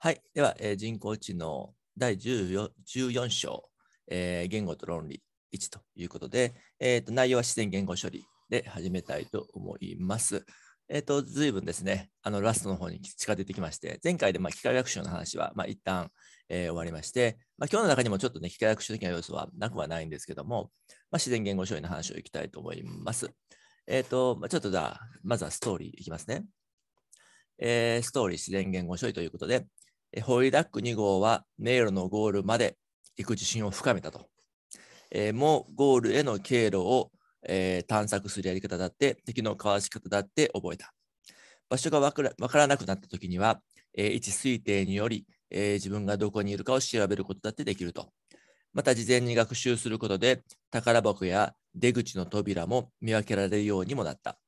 はい。では、えー、人工知能第 14, 章、えー、言語と論理1ということで、えーと、内容は自然言語処理で始めたいと思います。えっ、ー、と、随分ですね、あの、ラストの方に近づいてきまして、前回で、まあ、機械学習の話は、まあ、一旦、えー、終わりまして、まあ、今日の中にもちょっとね、機械学習的な要素はなくはないんですけども、まあ、自然言語処理の話をいきたいと思います。えっ、ー、と、まあ、ちょっとじゃあ、まずはストーリーいきますね。えー、ストーリー自然言語処理ということで、ホイダック2号は迷路のゴールまで行く自信を深めたと。えー、もうゴールへの経路を、えー、探索するやり方だって、敵のかわし方だって覚えた。場所がわからなくなった時には、えー、位置推定により、えー、自分がどこにいるかを調べることだってできると。また事前に学習することで宝箱や出口の扉も見分けられるようにもなった。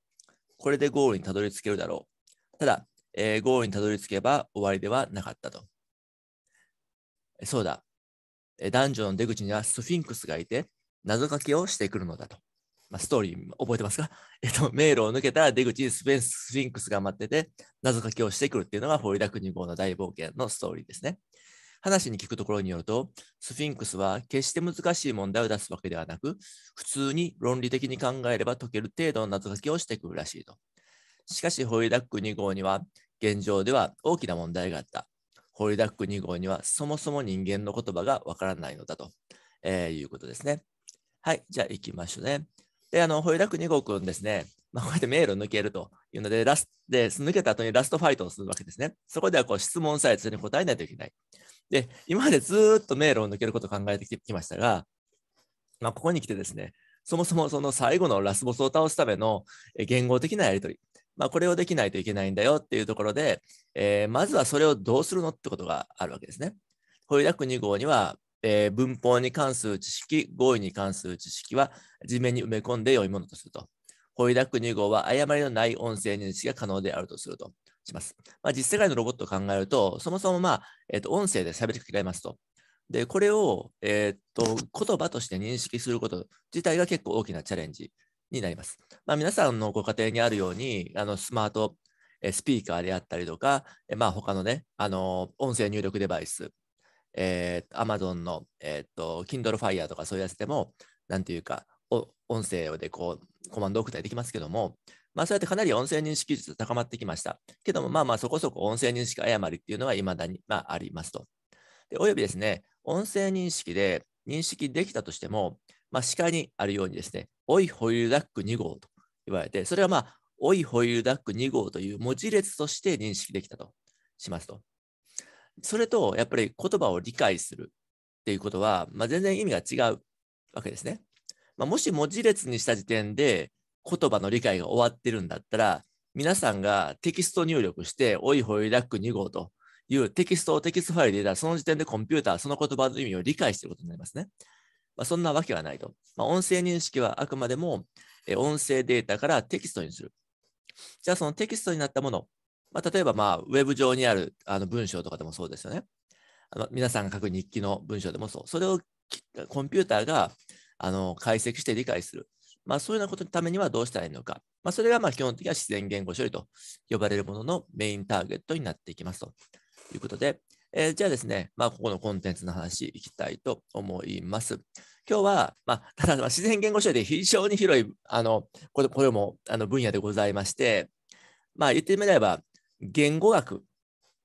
これでゴールにたどり着けるだろう。ただ、えー、ゴールにたどり着けば終わりではなかったと。そうだ、男女の出口にはスフィンクスがいて、謎かけをしてくるのだと。まあ、ストーリー覚えてますか、えっと、迷路を抜けたら出口にスペススフィンクスが待ってて、謎かけをしてくるっていうのがフォリダ国号の大冒険のストーリーですね。話に聞くところによると、スフィンクスは決して難しい問題を出すわけではなく、普通に論理的に考えれば解ける程度の謎かけをしてくるらしいと。しかし、ホイダック2号には現状では大きな問題があった。ホリダック2号にはそもそも人間の言葉がわからないのだと、えー、いうことですね。はい、じゃあ行きましょうね。で、あの、ホイック2号くんですね、まあ、こうやって迷路抜けるというので、ラスで抜けた後にラストファイトをするわけですね。そこではこう質問さえずに答えないといけない。で、今までずっと迷路を抜けることを考えてきましたが、まあ、ここに来てですね、そもそもその最後のラスボスを倒すための言語的なやり取り、まあ、これをできないといけないんだよっていうところで、えー、まずはそれをどうするのってことがあるわけですね。法医ク2号には、えー、文法に関する知識、合意に関する知識は地面に埋め込んで良いものとすると。法医ク2号は誤りのない音声認識が可能であるとするとします。まあ、実世界のロボットを考えると、そもそも、まあえー、と音声で喋りかけられますと。で、これを、えー、と言葉として認識すること自体が結構大きなチャレンジになります。まあ、皆さんのご家庭にあるように、あのスマートスピーカーであったりとか、まあ、他のね、あの音声入力デバイス、えー、Amazon の、えー、っと Kindle Fire とかそういうやつでも、なんていうか、音声でこうコマンドを送ったりできますけども、まあ、そうやってかなり音声認識技術高まってきました。けども、まあまあそこそこ音声認識誤りっていうのは未だに、まあ、ありますと。でおよびですね、音声認識で認識できたとしても、まあ、視界にあるようにですね、オイホイルダック2号と言われて、それはまあ、オイホイルダック2号という文字列として認識できたとしますと。それと、やっぱり言葉を理解するっていうことは、まあ、全然意味が違うわけですね。まあ、もし文字列にした時点で言葉の理解が終わってるんだったら、皆さんがテキスト入力して、オイホイルダック2号というテキストをテキストファイルで入れたら、その時点でコンピューターはその言葉の意味を理解していることになりますね。まあ、そんなわけはないと。まあ、音声認識はあくまでも、え音声データからテキストにする。じゃあそのテキストになったもの、まあ、例えばまあウェブ上にあるあの文章とかでもそうですよね。あの皆さんが書く日記の文章でもそう。それをコンピューターがあの解析して理解する。まあ、そういうようなことのためにはどうしたらいいのか。まあ、それがまあ基本的には自然言語処理と呼ばれるもののメインターゲットになっていきますということで、えー、じゃあですね、まあ、ここのコンテンツの話いきたいと思います。今日は、まあ、ただ自然言語処理で非常に広いあのこれこれもあの分野でございまして、まあ、言ってみれば言語学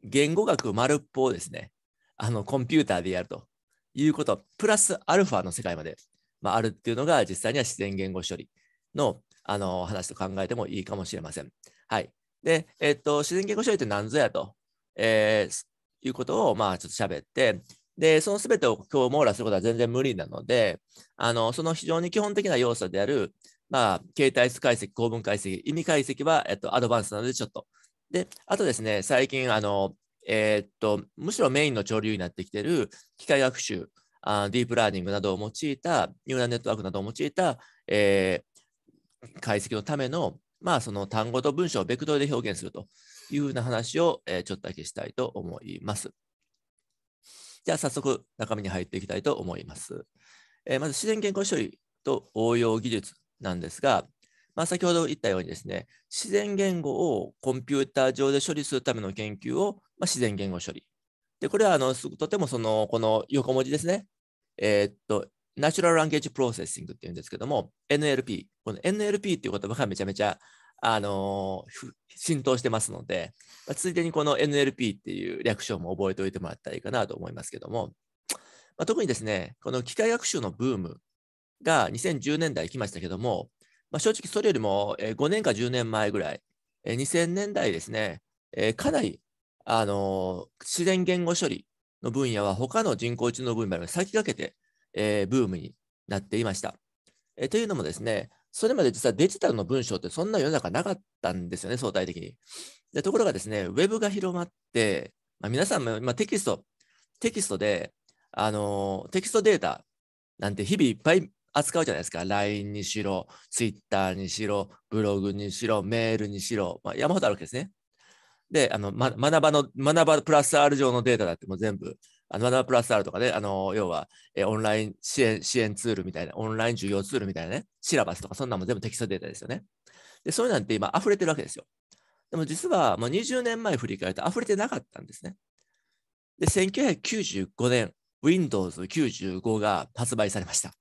言語学丸っぽをですねあのコンピューターでやるということプラスアルファの世界まで、まあ、あるっていうのが実際には自然言語処理のあの話と考えてもいいかもしれません。はい、で、えっと、自然言語処理って何ぞやと、えー、いうことを、まあ、ちょっと喋って、で、その全てを今日網羅することは全然無理なので、あの、その非常に基本的な要素である、まあ、形態質解析、構文解析、意味解析は、えっと、アドバンスなのでちょっと。で、あとですね、最近、あの、えー、っと、むしろメインの潮流になってきている機械学習あ、ディープラーニングなどを用いた、ニューラルネットワークなどを用いた、えー、解析のための、まあ、その単語と文章をベクトルで表現すると。いうふうな話を、えちょっとだけしたいと思います。じゃあ早速中身に入っていきたいと思います。えまず自然言語処理と応用技術なんですが、まあ、先ほど言ったようにですね、自然言語をコンピューター上で処理するための研究を、まあ、自然言語処理。で、これはあのとてもそのこの横文字ですね、えー、っと、ナチュラルランゲージプロセッシングっていうんですけども、NLP、この NLP っていう言葉がめちゃめちゃあの浸透してますので、まあ、ついでにこの NLP っていう略称も覚えておいてもらったらいいかなと思いますけども、まあ、特にですね、この機械学習のブームが2010年代来ましたけども、まあ、正直それよりも5年か10年前ぐらい、2000年代ですね、かなりあの自然言語処理の分野は他の人工知能分野に先駆けて、えー、ブームになっていました。えー、というのもですね、それまで実はデジタルの文章ってそんな世の中なかったんですよね、相対的に。でところがですね、ウェブが広まって、まあ、皆さんも今テキスト、テキストで、あのテキストデータなんて日々いっぱい扱うじゃないですか。LINE にしろ、Twitter にしろ、ブログにしろ、メールにしろ、まあ、山ほどあるわけですね。で、あの、ま、学ばの、学ばプラス R 上のデータだってもう全部アナープラスアルとかで、ね、あの要は、えオンライン支援支援ツールみたいな、オンライン授業ツールみたいなね、シラバスとか、そんなも全部テキストデータですよね。で、そういうなんて今、溢れてるわけですよ。でも実は、まあ、20年前振り返ると溢れてなかったんですね。で、1995年、Windows95 が発売されました。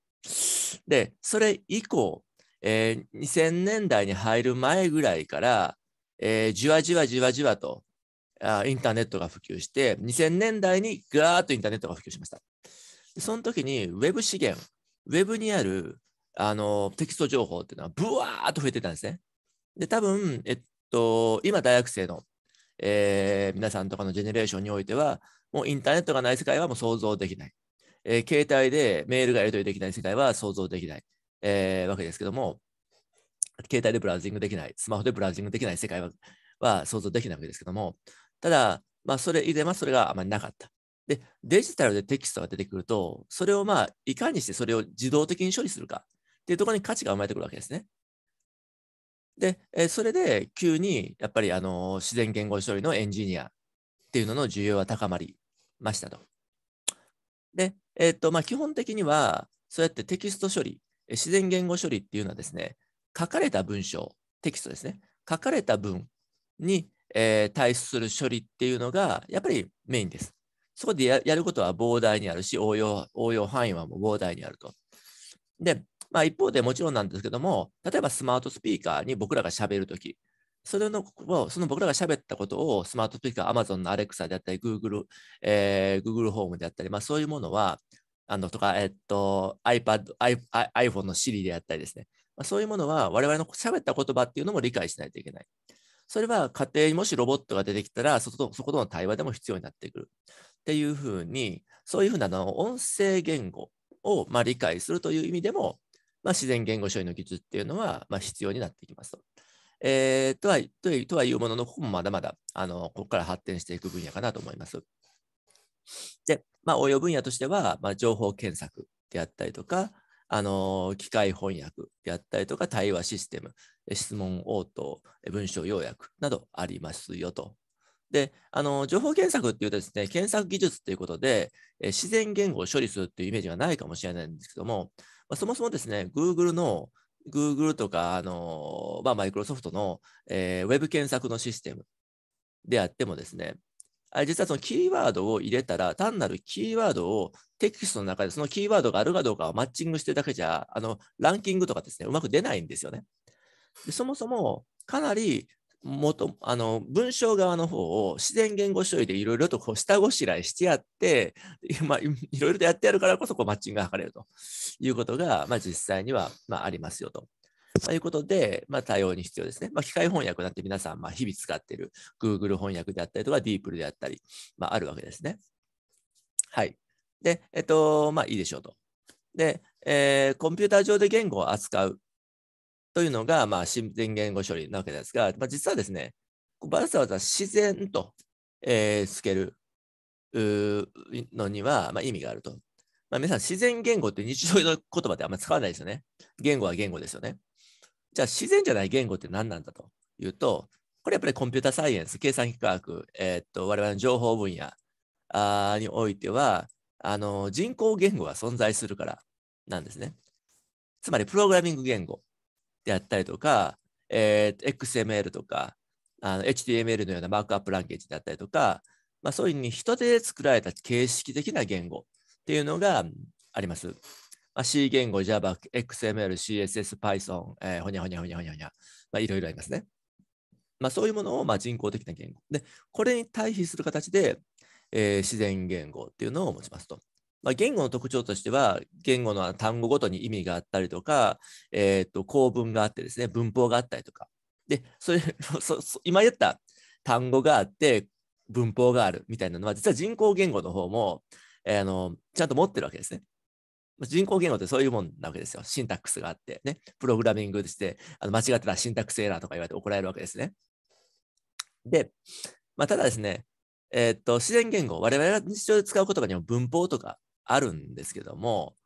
で、それ以降、えー、2000年代に入る前ぐらいから、えー、じわじわじわじわとインターネットが普及して、2000年代にガーッとインターネットが普及しました。その時にウェブ資源、ウェブにあるあのテキスト情報っていうのはブワーッと増えてたんですね。で、多分、えっと、今大学生の、えー、皆さんとかのジェネレーションにおいては、もうインターネットがない世界はもう想像できない。えー、携帯でメールがやり取りできない世界は想像できない、えー、わけですけども、携帯でブラウジングできない、スマホでブラウジングできない世界はは想像できないわけですけども、ただ、まあ、それ以前はそれがあまりなかった。で、デジタルでテキストが出てくると、それをまあ、いかにしてそれを自動的に処理するかっていうところに価値が生まれてくるわけですね。で、えそれで急にやっぱりあの自然言語処理のエンジニアっていうのの需要は高まりましたと。で、えっ、ー、と、まあ、基本的には、そうやってテキスト処理、自然言語処理っていうのはですね、書かれた文章、テキストですね、書かれた文にえー、対する処理っていうのがやっぱりメインです。そこでやることは膨大にあるし応用、応用範囲はもう膨大にあると。で、まあ、一方でもちろんなんですけども、例えばスマートスピーカーに僕らがしゃべるとき、そのその僕らが喋ったことをスマートスピーカー、Amazon の Alexa であったり、Google、えー、Google ホームであったり、まあ、そういうものは、あのとか、えっと、iPad、iPhone の Siri であったりですね、まあ、そういうものは我々の喋った言葉っていうのも理解しないといけない。それは家庭にもしロボットが出てきたら、そことの対話でも必要になってくる。っていうふうに、そういうふうなの音声言語をま理解するという意味でも、まあ、自然言語処理の技術っていうのはま必要になってきますと。えー、とはとはいうものの、ここもまだまだあのここから発展していく分野かなと思います。で、まあ、応用分野としては、まあ、情報検索であったりとか、あの機械翻訳であったりとか対話システム質問応答、文章要約などありますよと。で、あの、情報検索っていうとですね、検索技術っていうことで、え自然言語を処理するっていうイメージがないかもしれないんですけども、まあ、そもそもですね、Google の Google とか、あの、まあ、マイクロソフトの、えー、ウェブ検索のシステムであってもですね、あ実はそのキーワードを入れたら、単なるキーワードをテキストの中でそのキーワードがあるかどうかをマッチングしてるだけじゃ、あの、ランキングとかですね、うまく出ないんですよね。でそもそもかなり元あの文章側の方を自然言語処理でいろいろとこう下ごしらえしてやって、まあ、いろいろとやってやるからこそこうマッチングが図れるということが、まあ、実際には、まあ、ありますよと。まあ、いうことで、まあ、対応に必要ですね。まあ、機械翻訳だって皆さん、まあ、日々使っている Google 翻訳であったりとか DeepL であったり、まあ、あるわけですね。はい。で、えっと、まあいいでしょうと。で、えー、コンピューター上で言語を扱うというのが、まあ、自然言語処理なわけですが、まあ、実はですね、わざわざ自然と、えー、つけるのには、まあ、意味があると。まあ、皆さん、自然言語って日常の言葉ってあんまり使わないですよね。言語は言語ですよね。じゃあ、自然じゃない言語って何なんだというと、これやっぱりコンピュータサイエンス、計算機科学、えー、っと我々の情報分野あにおいてはあの、人工言語が存在するからなんですね。つまり、プログラミング言語であったりとか、えー、XML とか、HTML のようなマークアップランゲージであったりとか、まあ、そういうふうに人で作られた形式的な言語っていうのがあります。まあ、C 言語、Java、XML、CSS、Python、えー、ほにゃほにゃほにゃほにゃほにゃ、まあ、いろいろありますね。まあ、そういうものをまあ人工的な言語。で、これに対比する形で、えー、自然言語っていうのを持ちますと。まあ、言語の特徴としては、言語の単語ごとに意味があったりとか、えー、と構文があってですね、文法があったりとか。で、それ そそ今言った単語があって、文法があるみたいなのは、実は人工言語の方も、えー、あのちゃんと持ってるわけですね。人工言語ってそういうもんなわけですよ。シンタックスがあって、ね、プログラミングしてあの間違ったらシンタックスエラーとか言われて怒られるわけですね。で、まあ、ただですね、えー、っと自然言語、我々が日常で使う言葉にも文法とかあるんですけども、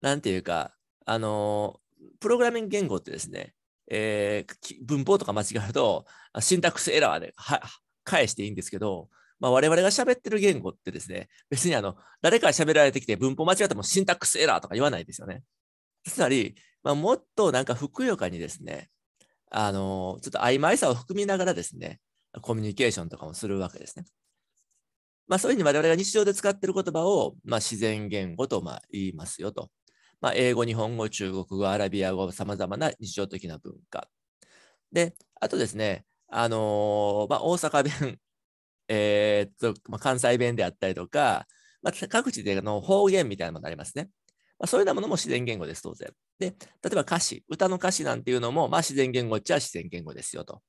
なんていうか、あのプログラミング言語ってですね、えー、文法とか間違うと、シンタックスエラーで返していいんですけど、まあ、我々が喋ってる言語ってですね、別にあの誰か喋られてきて文法間違ってもシンタックスエラーとか言わないですよね。つまり、まあ、もっとなんかふくよかにですね、あのちょっと曖昧さを含みながらですね、コミュニケーションとかもするわけですね。まあ、そういうふうに我々が日常で使っている言葉を、まあ、自然言語とまあ言いますよと。まあ、英語、日本語、中国語、アラビア語、さまざまな日常的な文化。で、あとですね、あのー、まあ、大阪弁、えー、っとまあ、関西弁であったりとか、まあ、各地での方言みたいなものがありますね。まあ、そういうようなものも自然言語です、当然。で、例えば歌詞、歌の歌詞なんていうのも、まあ、自然言語っちゃ自然言語ですよと。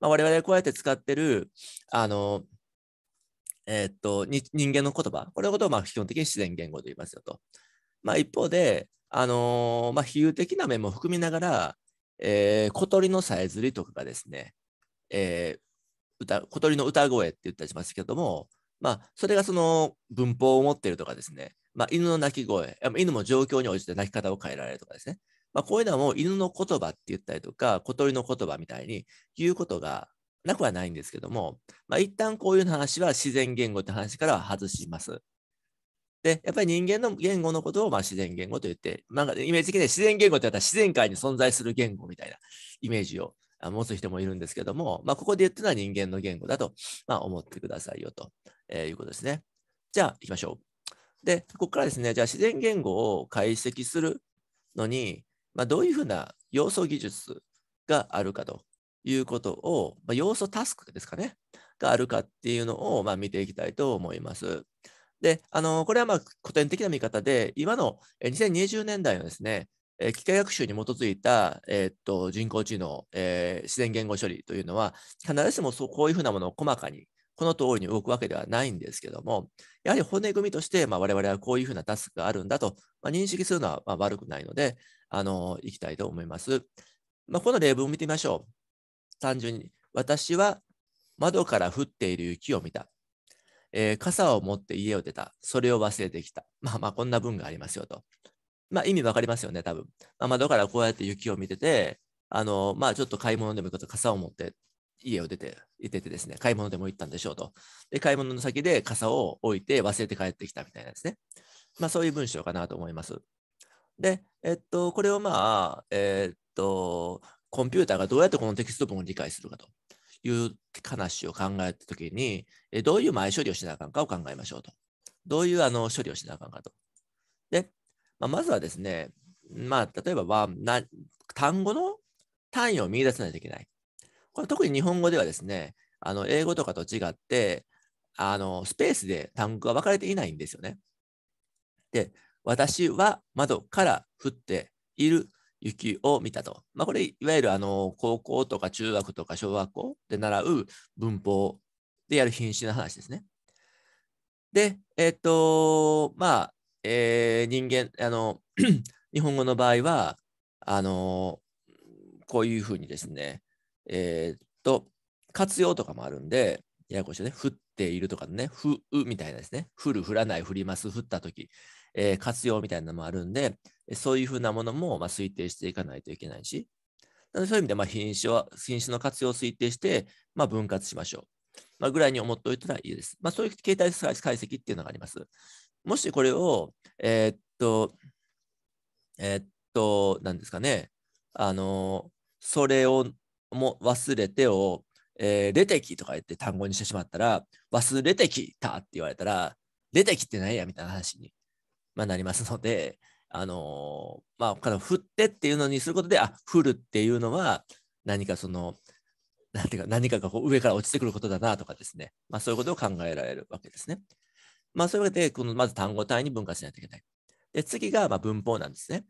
まあ、我々こうやって使ってる、あのーえー、っと人間の言葉、これのことをまあ基本的に自然言語と言いますよと。まあ、一方で、あのー、まあ、比喩的な面も含みながら、えー、小鳥のさえずりとかがですね、えー、歌小鳥の歌声って言ったりしますけども、まあ、それがその文法を持っているとかですね、まあ、犬の鳴き声、犬も状況に応じて鳴き方を変えられるとかですね、まあ、こういうのはもう犬の言葉って言ったりとか、小鳥の言葉みたいに言うことがなくはないんですけども、まあ、一旦こういう話は自然言語って話からは外します。で、やっぱり人間の言語のことをまあ自然言語と言って、まあ、イメージ的には自然言語って言ったら自然界に存在する言語みたいなイメージを持つ人もいるんですけども、まあ、ここで言ってるのは人間の言語だと、まあ、思ってくださいよと、えー、いうことですね。じゃあ、行きましょう。で、ここからですね、じゃあ自然言語を解析するのに、まあ、どういうふうな要素技術があるかということを、まあ、要素タスクですかね、があるかっていうのを、まあ、見ていきたいと思います。で、あのこれはまあ古典的な見方で、今の2020年代のですね、機械学習に基づいた、えー、っと人工知能、えー、自然言語処理というのは、必ずしもそうこういうふうなものを細かに、この通りに動くわけではないんですけども、やはり骨組みとして、まあ、我々はこういうふうなタスクがあるんだと、まあ、認識するのはま悪くないので、あのいきたいと思います。まあ、この例文を見てみましょう。単純に、私は窓から降っている雪を見た。えー、傘を持って家を出た。それを忘れてきた。まあまあ、こんな文がありますよと。まあ、意味わかりますよね、多分。まあ、窓からこうやって雪を見てて、あの、まあ、ちょっと買い物でも行くと傘を持って家を出て、行っててですね、買い物でも行ったんでしょうと。で、買い物の先で傘を置いて忘れて帰ってきたみたいなんですね。まあ、そういう文章かなと思います。で、えっと、これをまあ、えっと、コンピューターがどうやってこのテキスト文を理解するかという話を考えたときに、どういう前処理をしなあかんかを考えましょうと。どういうあの処理をしなあかんかと。で、まあ、まずはですね、まあ、例えばはな単語の単位を見出さないといけない。これ特に日本語ではですね、あの英語とかと違って、あのスペースで単語が分かれていないんですよね。で、私は窓から降っている雪を見たと。まあ、これ、いわゆるあの高校とか中学とか小学校で習う文法でやる品種の話ですね。で、えっ、ー、と、まあ、えー、人間、あの 日本語の場合は、あの、こういうふうにですね、えっ、ー、と、活用とかもあるんで、ややこしいね、降っているとかね、ふうみたいなですね、降る、降らない、降ります、降ったとき、えー、活用みたいなのもあるんで、そういうふうなものも、まあ、推定していかないといけないし、なのでそういう意味で、まあ、品種は、品種の活用を推定して、まあ、分割しましょう。まあ、ぐらいに思っておいたらいいです。まあ、そういう形態解析っていうのがあります。もしこれを、えー、っと、えー、っと、何ですかね、あの、それをも忘れてを、えー、レテキとか言って単語にしてしまったら、忘れてきたって言われたら、レテキって何やみたいな話にまあ、なりますので、あのー、まあ、この振ってっていうのにすることで、あ、振るっていうのは、何かその、なんていうか、何かがこう上から落ちてくることだなとかですね、まあ、そういうことを考えられるわけですね。まあ、そういうわけで、このまず単語単位に分化しないといけない。で、次がまあ文法なんですね。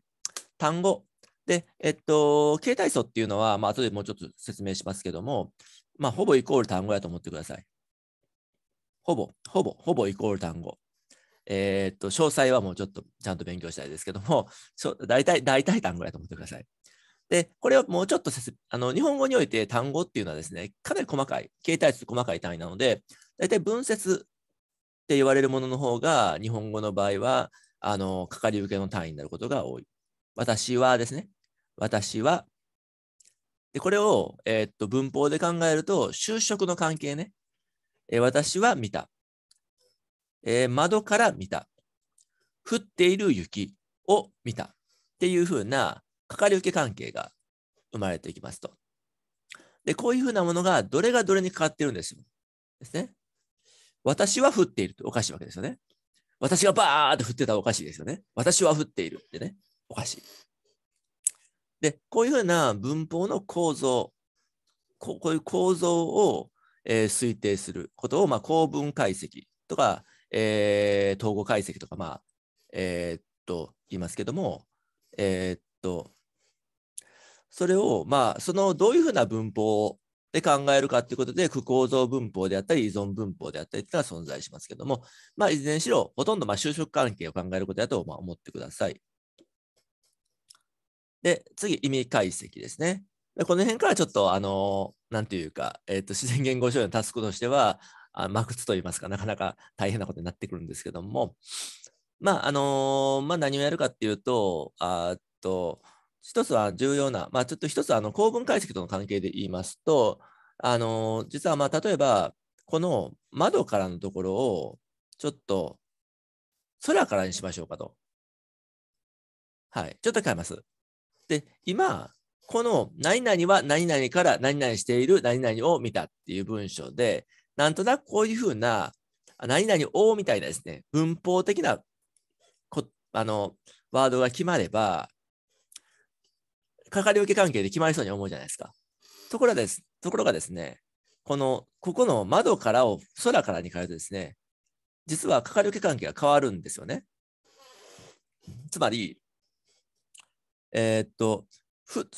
単語。で、えっと、形態素っていうのは、まあ、後でもうちょっと説明しますけども、まあ、ほぼイコール単語やと思ってください。ほぼ、ほぼ、ほぼイコール単語。えー、っと、詳細はもうちょっとちゃんと勉強したいですけども、大体、大体単語やと思ってください。で、これをもうちょっとあの、日本語において単語っていうのはですね、かなり細かい、形態数細かい単位なので、大体文節って言われるものの方が、日本語の場合は、あの、かかり受けの単位になることが多い。私はですね、私は。で、これを、えー、っと、文法で考えると、就職の関係ね。えー、私は見た。えー、窓から見た。降っている雪を見た。っていうふうな、かかり受け関係が生まれていきますと。で、こういうふうなものが、どれがどれにかかってるんですよ。ですね。私は降っているとおかしいわけですよね。私がバーって降ってたらおかしいですよね。私は降っているってね、おかしい。で、こういうふうな文法の構造、こういう構造を、えー、推定することを、まあ、構文解析とか、えー、統合解析とか、まあ、えー、っと、言いますけども、えー、っと、それを、まあ、そのどういうふうな文法で考えるかということで、区構造文法であったり、依存文法であったりていうのは存在しますけども、まあ、いずれにしろ、ほとんどまあ就職関係を考えることだと思ってください。で、次、意味解析ですね。この辺からちょっと、あの、なんていうか、えっ、と、自然言語処理のタスクとしては、あまクつといいますかなかなか大変なことになってくるんですけどもまああのまあ、何をやるかっていうとあと一つは重要な、まあ、ちょっと一つはあの構文解析との関係で言いますとあの実はまあ例えばこの窓からのところをちょっと空からにしましょうかと。はい、ちょっと変えます。で、今、この何々は何々から何々している何々を見たっていう文章で、なんとなくこういうふうな、何々をみたいなですね、文法的なこあのワードが決まれば、かかり受け関係で決まりそうに思うじゃないですか。ところです、ところがですね、この、ここの窓からを空からに変えるとですね、実はかかり受け関係が変わるんですよね。つまり、えー、っと、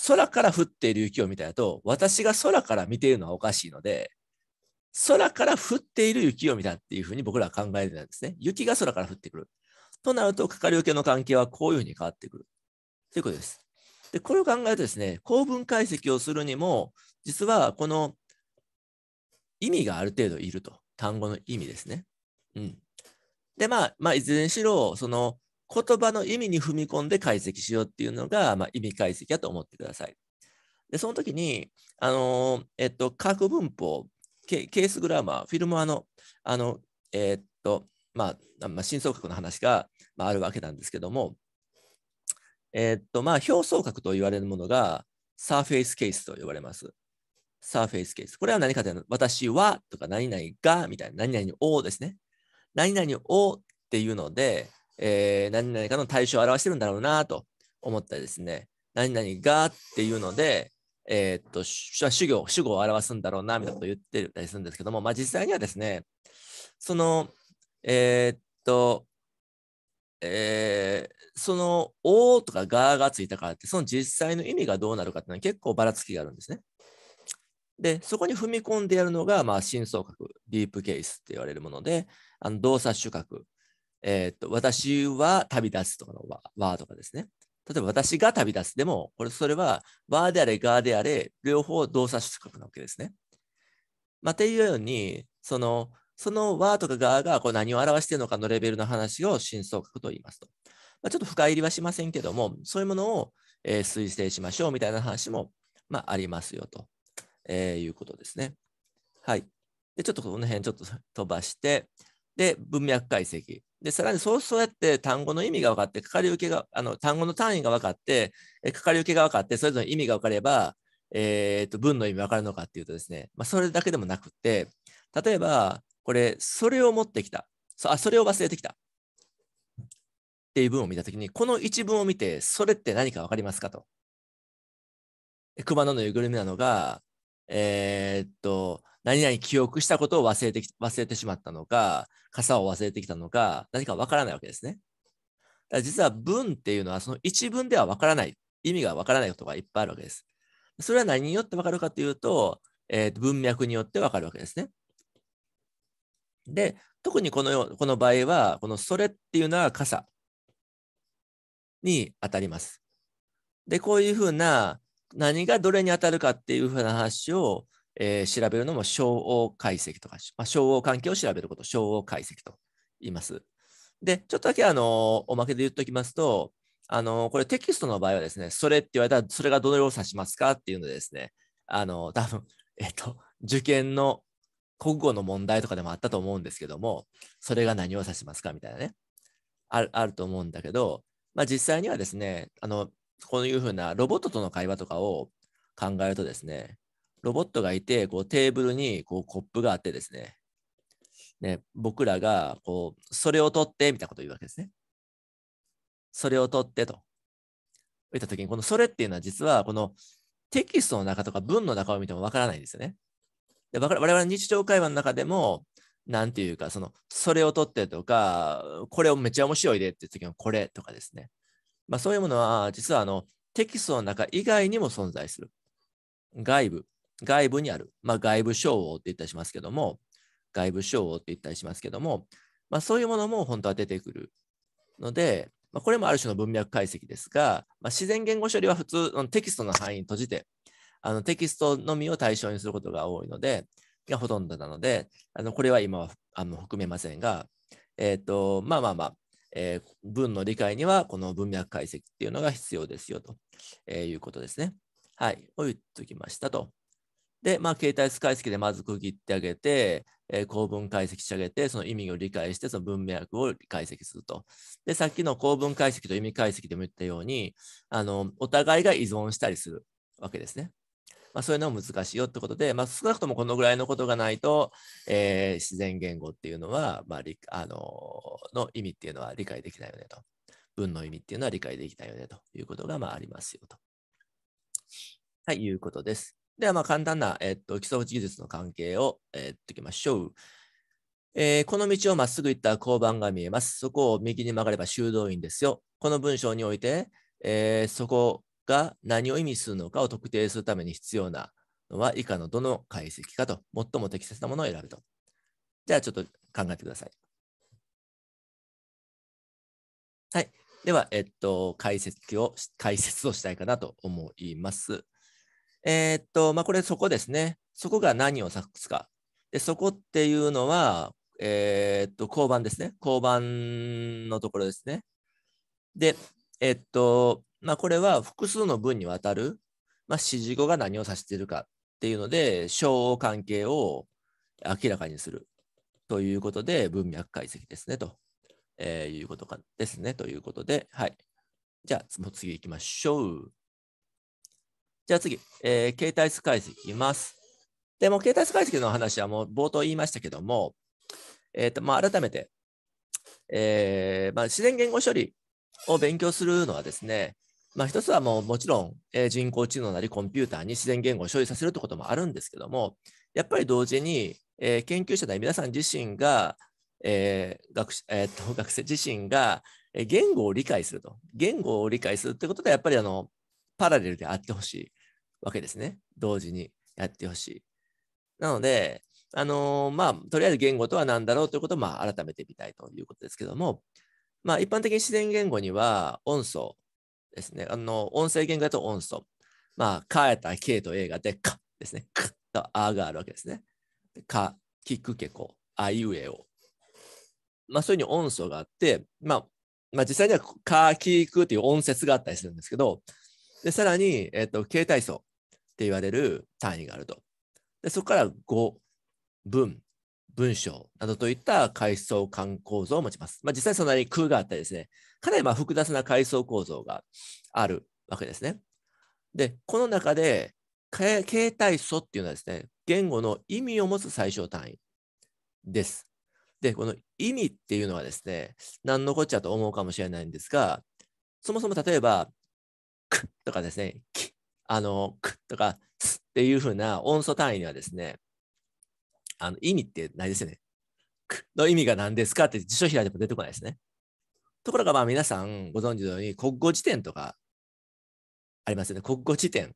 空から降っている雪を見たらと、私が空から見ているのはおかしいので、空から降っている雪を見たっていうふうに僕らは考えてたんですね。雪が空から降ってくる。となると、かかり受けの関係はこういうふうに変わってくる。ということです。で、これを考えるとですね、構文解析をするにも、実はこの意味がある程度いると。単語の意味ですね。うん。で、まあ、まあ、いずれにしろ、その言葉の意味に踏み込んで解析しようっていうのが、まあ、意味解析だと思ってください。で、その時に、あのえっと、各文法、ケース・グラマー、フィルムアの、あの、えー、っと、まあ、まあ、真相核の話が、まあ、あるわけなんですけども、えー、っと、まあ、表層核と言われるものが、サーフェイスケースと呼ばれます。サーフェイスケース。これは何かというと、私はとか、何々がみたいな、何々をですね。何々をっていうので、えー、何々かの対象を表してるんだろうなと思ったりですね。何々がっていうので、えー、っと、主語、主語を表すんだろうな、みたいなことを言ってたりするんですけども、まあ実際にはですね、その、えー、っと、えー、その「お」とか「が」がついたからってその実際の意味がどうなるかっていうのは結構ばらつきがあるんですね。でそこに踏み込んでやるのが、まあ、真相格ディープケースって言われるものであの動作主格、えー、っと私は旅立つとかのワードですね例えば私が旅立つでも、これそれはバーであれガーであれ、両方動作出格なわけですね。まあ、っていうように、その、その和とか側がこう何を表しているのかのレベルの話を真相格と言いますと。まあ、ちょっと深入りはしませんけども、そういうものを、えー、推定しましょうみたいな話も、まあ、ありますよと、えー、いうことですね。はい。で、ちょっとこの辺ちょっと飛ばして、で、文脈解析。で、さらにそうそうやって単語の意味が分かって、かかり受けが、あの、単語の単位が分かって、かかり受けが分かって、それぞれ意味が分かれば、えっ、ー、と、文の意味分かるのかっていうとですね、まあ、それだけでもなくて、例えば、これ、それを持ってきた。そあそれを忘れてきた。っていう文を見たときに、この一文を見て、それって何か分かりますかと。熊野のぬいぐるみなのが、えー、っと、何々記憶したことを忘れて忘れてしまったのか、傘を忘れてきたのか、何かわからないわけですね。だから実は文っていうのは、その一文ではわからない、意味がわからないことがいっぱいあるわけです。それは何によってわかるかというと、えー、文脈によってわかるわけですね。で、特にこのこの場合は、このそれっていうのは傘に当たります。で、こういうふうな、何がどれに当たるかっていうふうな話をえー、調べるのも小王解析とか、まあ、小王関係を調べること、小王解析と言います。で、ちょっとだけあのおまけで言っておきますと、あのこれテキストの場合はですね、それって言われたら、それがどのようを指しますかっていうのでですね、あの多分えっと、受験の国語の問題とかでもあったと思うんですけども、それが何を指しますかみたいなね、あるあると思うんだけど、まあ、実際にはですね、あのこういうふうなロボットとの会話とかを考えるとですね、ロボットがいて、こうテーブルにこうコップがあってですね、ね僕らがこうそれを取ってみたいなことを言うわけですね。それを取ってと言ったときに、このそれっていうのは実はこのテキストの中とか文の中を見てもわからないんですよね。で我々日常会話の中でも、なんていうか、その、それを取ってとか、これをめっちゃ面白いでって時のこれとかですね。まあそういうものは、実はあの、テキストの中以外にも存在する。外部。外部にある、まあ、外部称号って言ったりしますけども、外部称号って言ったりしますけども、まあ、そういうものも本当は出てくるので、まあ、これもある種の文脈解析ですが、まあ、自然言語処理は普通のテキストの範囲に閉じて、あのテキストのみを対象にすることが多いので、がほとんどなので、あのこれは今はあの含めませんが、えっ、ー、と、まあまあまあ、えー、文の理解にはこの文脈解析っていうのが必要ですよと、えー、いうことですね。はい、を言っておきましたと。で、まあ、形態解析でまず区切ってあげて、えー、構文解析してあげて、その意味を理解して、その文脈を解析すると。で、さっきの構文解析と意味解析でも言ったように、あのお互いが依存したりするわけですね。まあ、そういうのも難しいよってことで、まあ、少なくともこのぐらいのことがないと、えー、自然言語っていうのは、まあ、あのの意味っていうのは理解できないよねと。文の意味っていうのは理解できないよねということが、まあ、ありますよと。はい、いうことです。では、まあ、簡単な、えっと、基礎技術の関係を、えっと、いきましょう。えー、この道をまっすぐ行った交番が見えます。そこを右に曲がれば修道院ですよ。この文章において、えー、そこが何を意味するのかを特定するために必要なのは以下のどの解析かと、最も適切なものを選ぶと。じゃあちょっと考えてください。はい。では、えっと、解説を、解説をしたいかなと思います。えー、っと、まあ、これそこですね。そこが何を指すか。で、そこっていうのは、えー、っと、交番ですね。交番のところですね。で、えー、っと、まあ、これは複数の文にわたる、まあ、指示語が何を指しているかっていうので、小関係を明らかにするということで、文脈解析ですね、と、えー、いうことかですね、ということで、はい。じゃあ、次行きましょう。じゃあ次、えー、携帯ス解析いきます。でも、携帯ス解析の話はもう冒頭言いましたけども、えーとまあ、改めて、えーまあ、自然言語処理を勉強するのはですね、まあ、一つはもうもちろん、えー、人工知能なりコンピューターに自然言語を処理させるということもあるんですけども、やっぱり同時に、えー、研究者な皆さん自身が、えー学えーと、と学生自身が言語を理解すると、言語を理解するということで、やっぱりあのパラレルであってほしいわけですね。同時にやってほしい。なので、あのー、まあ、とりあえず言語とは何だろうということを、まあ、改めてみたいということですけども、まあ、一般的に自然言語には音素ですね。あの、音声言語だと音素。まあ、変えた、K と映画で、かですね。かとあがあるわけですね。か、キくけこ、あいうえお。まあ、そういうふうに音素があって、まあ、まあ、実際には、か、キくっていう音節があったりするんですけど、で、さらに、えっ、と、形態素って言われる単位があると。で、そこから語、文、文章などといった階層間構造を持ちます。まあ、実際そんなに空があったりですね、かなりま複雑な階層構造があるわけですね。で、この中で、形態素っていうのはですね、言語の意味を持つ最小単位です。で、この意味っていうのはですね、何のこっちゃと思うかもしれないんですが、そもそも例えば、くとかですね、きあの、くとか、すっていうふうな音素単位にはですね、あの意味ってないですよね。くの意味が何ですかって辞書開いても出てこないですね。ところがまあ皆さんご存知のように国語辞典とかありますよね。国語辞典、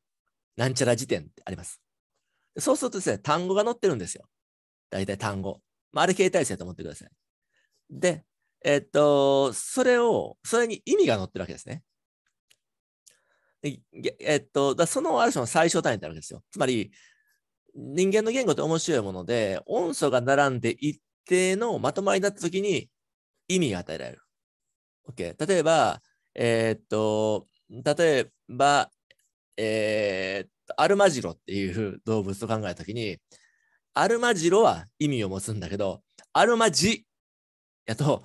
なんちゃら辞典ってあります。そうするとですね、単語が載ってるんですよ。大体単語。まあ、あれ形態性と思ってください。で、えっと、それを、それに意味が載ってるわけですね。えっと、だそのある種の最小単位ってあるわけですよ。つまり、人間の言語って面白いもので、音素が並んで一定のまとまりだったときに意味が与えられる。OK。例えば、えー、っと、例えば、えー、アルマジロっていう動物と考えたときに、アルマジロは意味を持つんだけど、アルマジやと、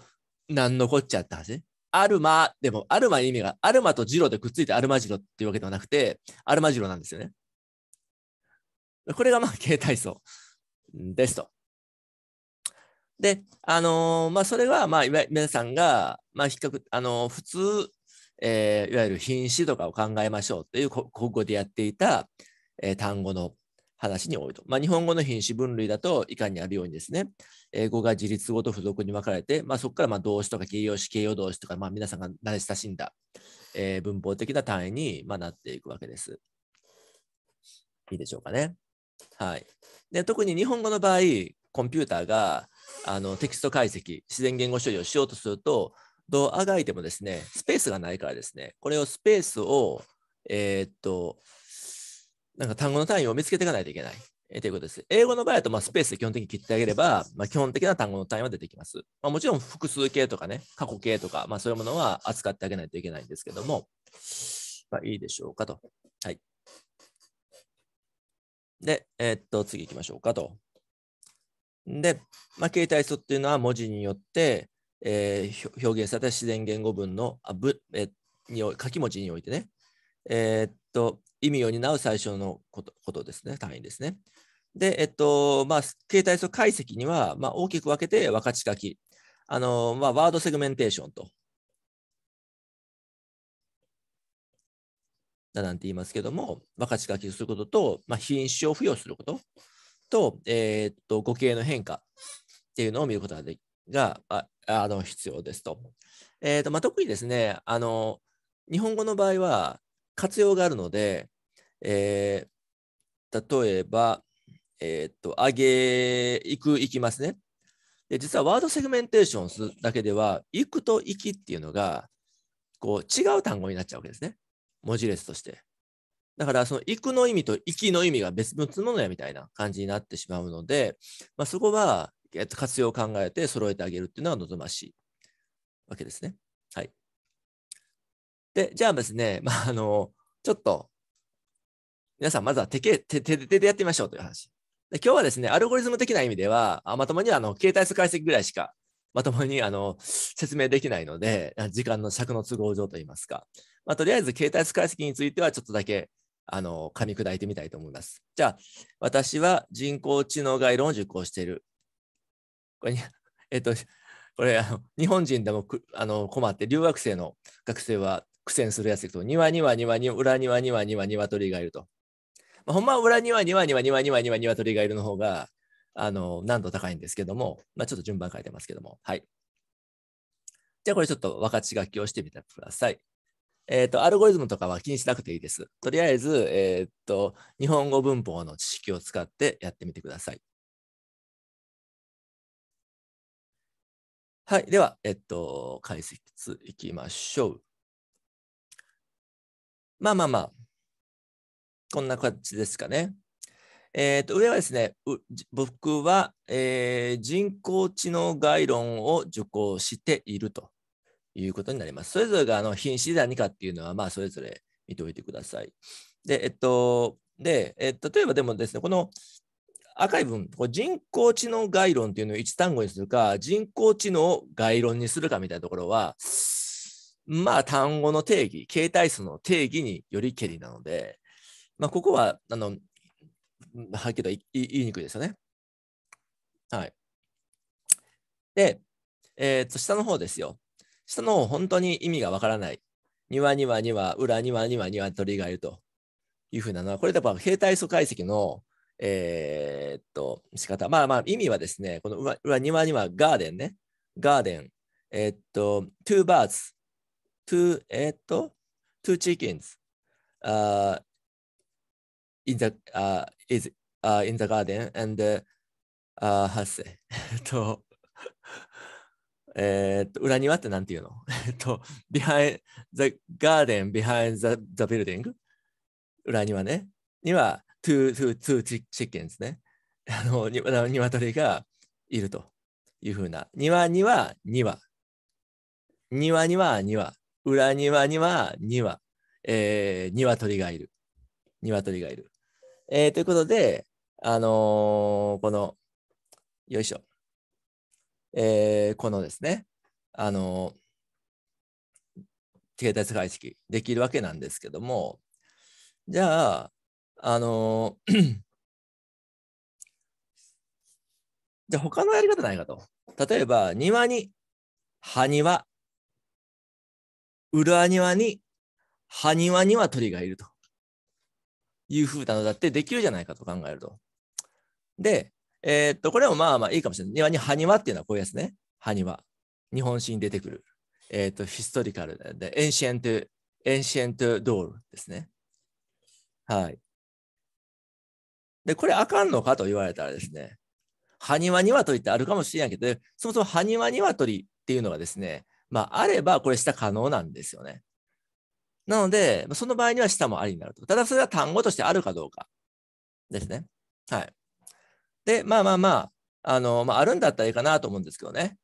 なんのこっちゃって話ね。アルマでも、アルマの意味が、アルマとジロでくっついてアルマジロっていうわけではなくて、アルマジロなんですよね。これがまあ、形態層ですと。で、あのー、まあ、それは、まあ、皆さんが、まあ、比較、あのー、普通、えー、いわゆる品詞とかを考えましょうっていう国語でやっていた、え単語の話に多いと。まあ、日本語の品詞分類だと以下にあるようにですね、英語が自立語と付属に分かれて、まあ、そこからま動詞とか形容詞、形容動詞とか、まあ、皆さんが慣れ親しんだ、えー、文法的な単位にまなっていくわけです。いいでしょうかね。はい、で特に日本語の場合、コンピューターがあのテキスト解析、自然言語処理をしようとすると、どうあがいてもですね、スペースがないからですね、これをスペースを、えー、っと、なんか単語の単位を見つけていかないといけない。えということです。英語の場合だと、まあ、スペースで基本的に切ってあげれば、まあ、基本的な単語の単位は出てきます。まあ、もちろん複数形とかね、過去形とか、まあ、そういうものは扱ってあげないといけないんですけども、まあ、いいでしょうかと。はい。で、えー、っと、次行きましょうかと。で、まあ、形態素っていうのは文字によって、えー、表現された自然言語文のあぶ、えー、に書き文字においてね、えー、っと、意味を担う最初のことですね、単位ですね。で、えっと、まあ、携帯素解析には、まあ、大きく分けて分かち書き、あの、まあ、ワードセグメンテーションと。だなんて言いますけども、分かち書きすることと、まあ、品種を付与することと、えー、っと、語形の変化っていうのを見ることがでがああの必要ですと。えーとまあ、特にですねあの、日本語の場合は活用があるので、えー、例えば、えー、っと、上げ、行く、行きますね。で、実はワードセグメンテーションするだけでは、行くと行きっていうのが、こう、違う単語になっちゃうわけですね。文字列として。だから、その行くの意味と行きの意味が別物のものやみたいな感じになってしまうので、まあ、そこは、えっと、活用を考えて揃えてあげるっていうのが望ましいわけですね。はい。で、じゃあですね、まあ、あの、ちょっと皆さんまずは手け手手手でやってみましょうという話。で今日はですね、アルゴリズム的な意味では、あまともにあの携帯数解析ぐらいしかまともにあの説明できないので、時間の尺の都合上といいますか、まあ、とりあえず携帯数解析についてはちょっとだけあの噛み砕いてみたいと思います。じゃあ、私は人工知能概論を受講している。これ、えっと、これあの日本人でもあの困って留学生の学生は苦戦するやつと、庭に庭庭に、裏庭に庭鶏がいると。まあ、ほんまは裏にはには、には2にはには鳥がいるの方が、あの、難度高いんですけども、まあ、ちょっと順番変えてますけども、はい。じゃあこれちょっと分かち書きをしてみてください。えっ、ー、と、アルゴリズムとかは気にしなくていいです。とりあえず、えっ、ー、と、日本語文法の知識を使ってやってみてください。はい。では、えっと、解説いきましょう。まあまあまあ、こんなじですかね。えー、と上はですね、僕は、えー、人工知能概論を受講しているということになります。それぞれがあの品質で何かっていうのは、まあ、それぞれ見ておいてください。で、えっと、で、えっと、例えばでもですね、この赤い部分、こ人工知能概論っていうのを1単語にするか、人工知能概論にするかみたいなところは、まあ単語の定義、形態数の定義によりけりなので、まあ、ここは、あの、はっきりと言いにくいですよね。はい。で、えー、っと、下の方ですよ。下の方、本当に意味がわからない。庭には庭、裏には庭には鳥がいるというふうなのは、これやっぱ、兵隊素解析の、えー、っと、仕方。まあまあ、意味はですね、この裏裏庭にはガーデンね。ガーデン。えー、っと、two birds, two, えー、っと、two chickens, in the, uh, is, uh, in the garden and uh, has と、えっと、裏庭ってなんていうのえっと、behind the garden, behind the, the building 裏庭ね。には two, two, two chickens ね。あの、鶏がいるというふうな。庭には庭。庭には庭。裏庭には庭。えー、鶏がいる。鶏がいる。えー、ということで、あのー、この、よいしょ、えー、このですね、あのー、携帯解析できるわけなんですけども、じゃあ、あのー、じゃあ他のやり方ないかと。例えば、庭に、埴庭、裏庭に、埴輪には鳥がいると。いうふうなのだってできるじゃないかと考えると。で、えー、っと、これもまあまあいいかもしれない。庭に埴輪っていうのはこういうやつね。埴輪。日本史に出てくる。えー、っと、ヒストリカルで、エンシエント、エンシエントドールですね。はい。で、これあかんのかと言われたらですね、埴輪鶏ってあるかもしれないけど、そもそも埴輪鶏っていうのがですね、まあ、あればこれした可能なんですよね。なので、その場合には下もありになると。ただそれは単語としてあるかどうかですね。はい。で、まあまあまあ、あの、まあ、あるんだったらいいかなと思うんですけどね。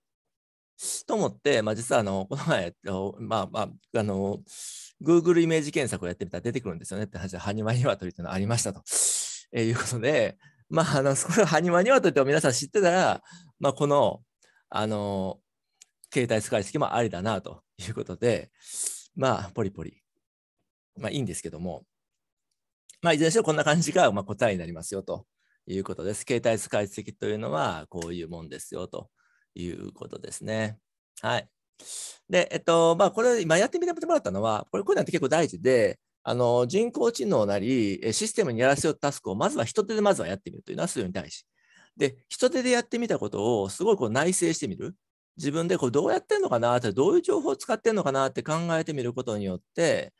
と思って、まあ、実はあの、この前、まあまあ、あの、Google イメージ検索をやってみたら出てくるんですよねって話で、ハニワニワというのありましたと。えー、いうことで、まあ、あの、これハニワニワといって皆さん知ってたら、まあ、この、あの、携帯使いぎもありだなということで、まあ、ポリポリまあいいんですけども、まあいずれにしろこんな感じが ま答えになりますよということです。携帯解析というのはこういうもんですよということですね。はい。で、えっと、まあこれ今やってみてもらったのは、これこういうのって結構大事で、あの人工知能なりシステムにやらせようタスクをまずは人手でまずはやってみるというのはするに対し。で、人手でやってみたことをすごいこう内省してみる。自分でこうどうやってんのかなって、どういう情報を使ってんのかなって考えてみることによって、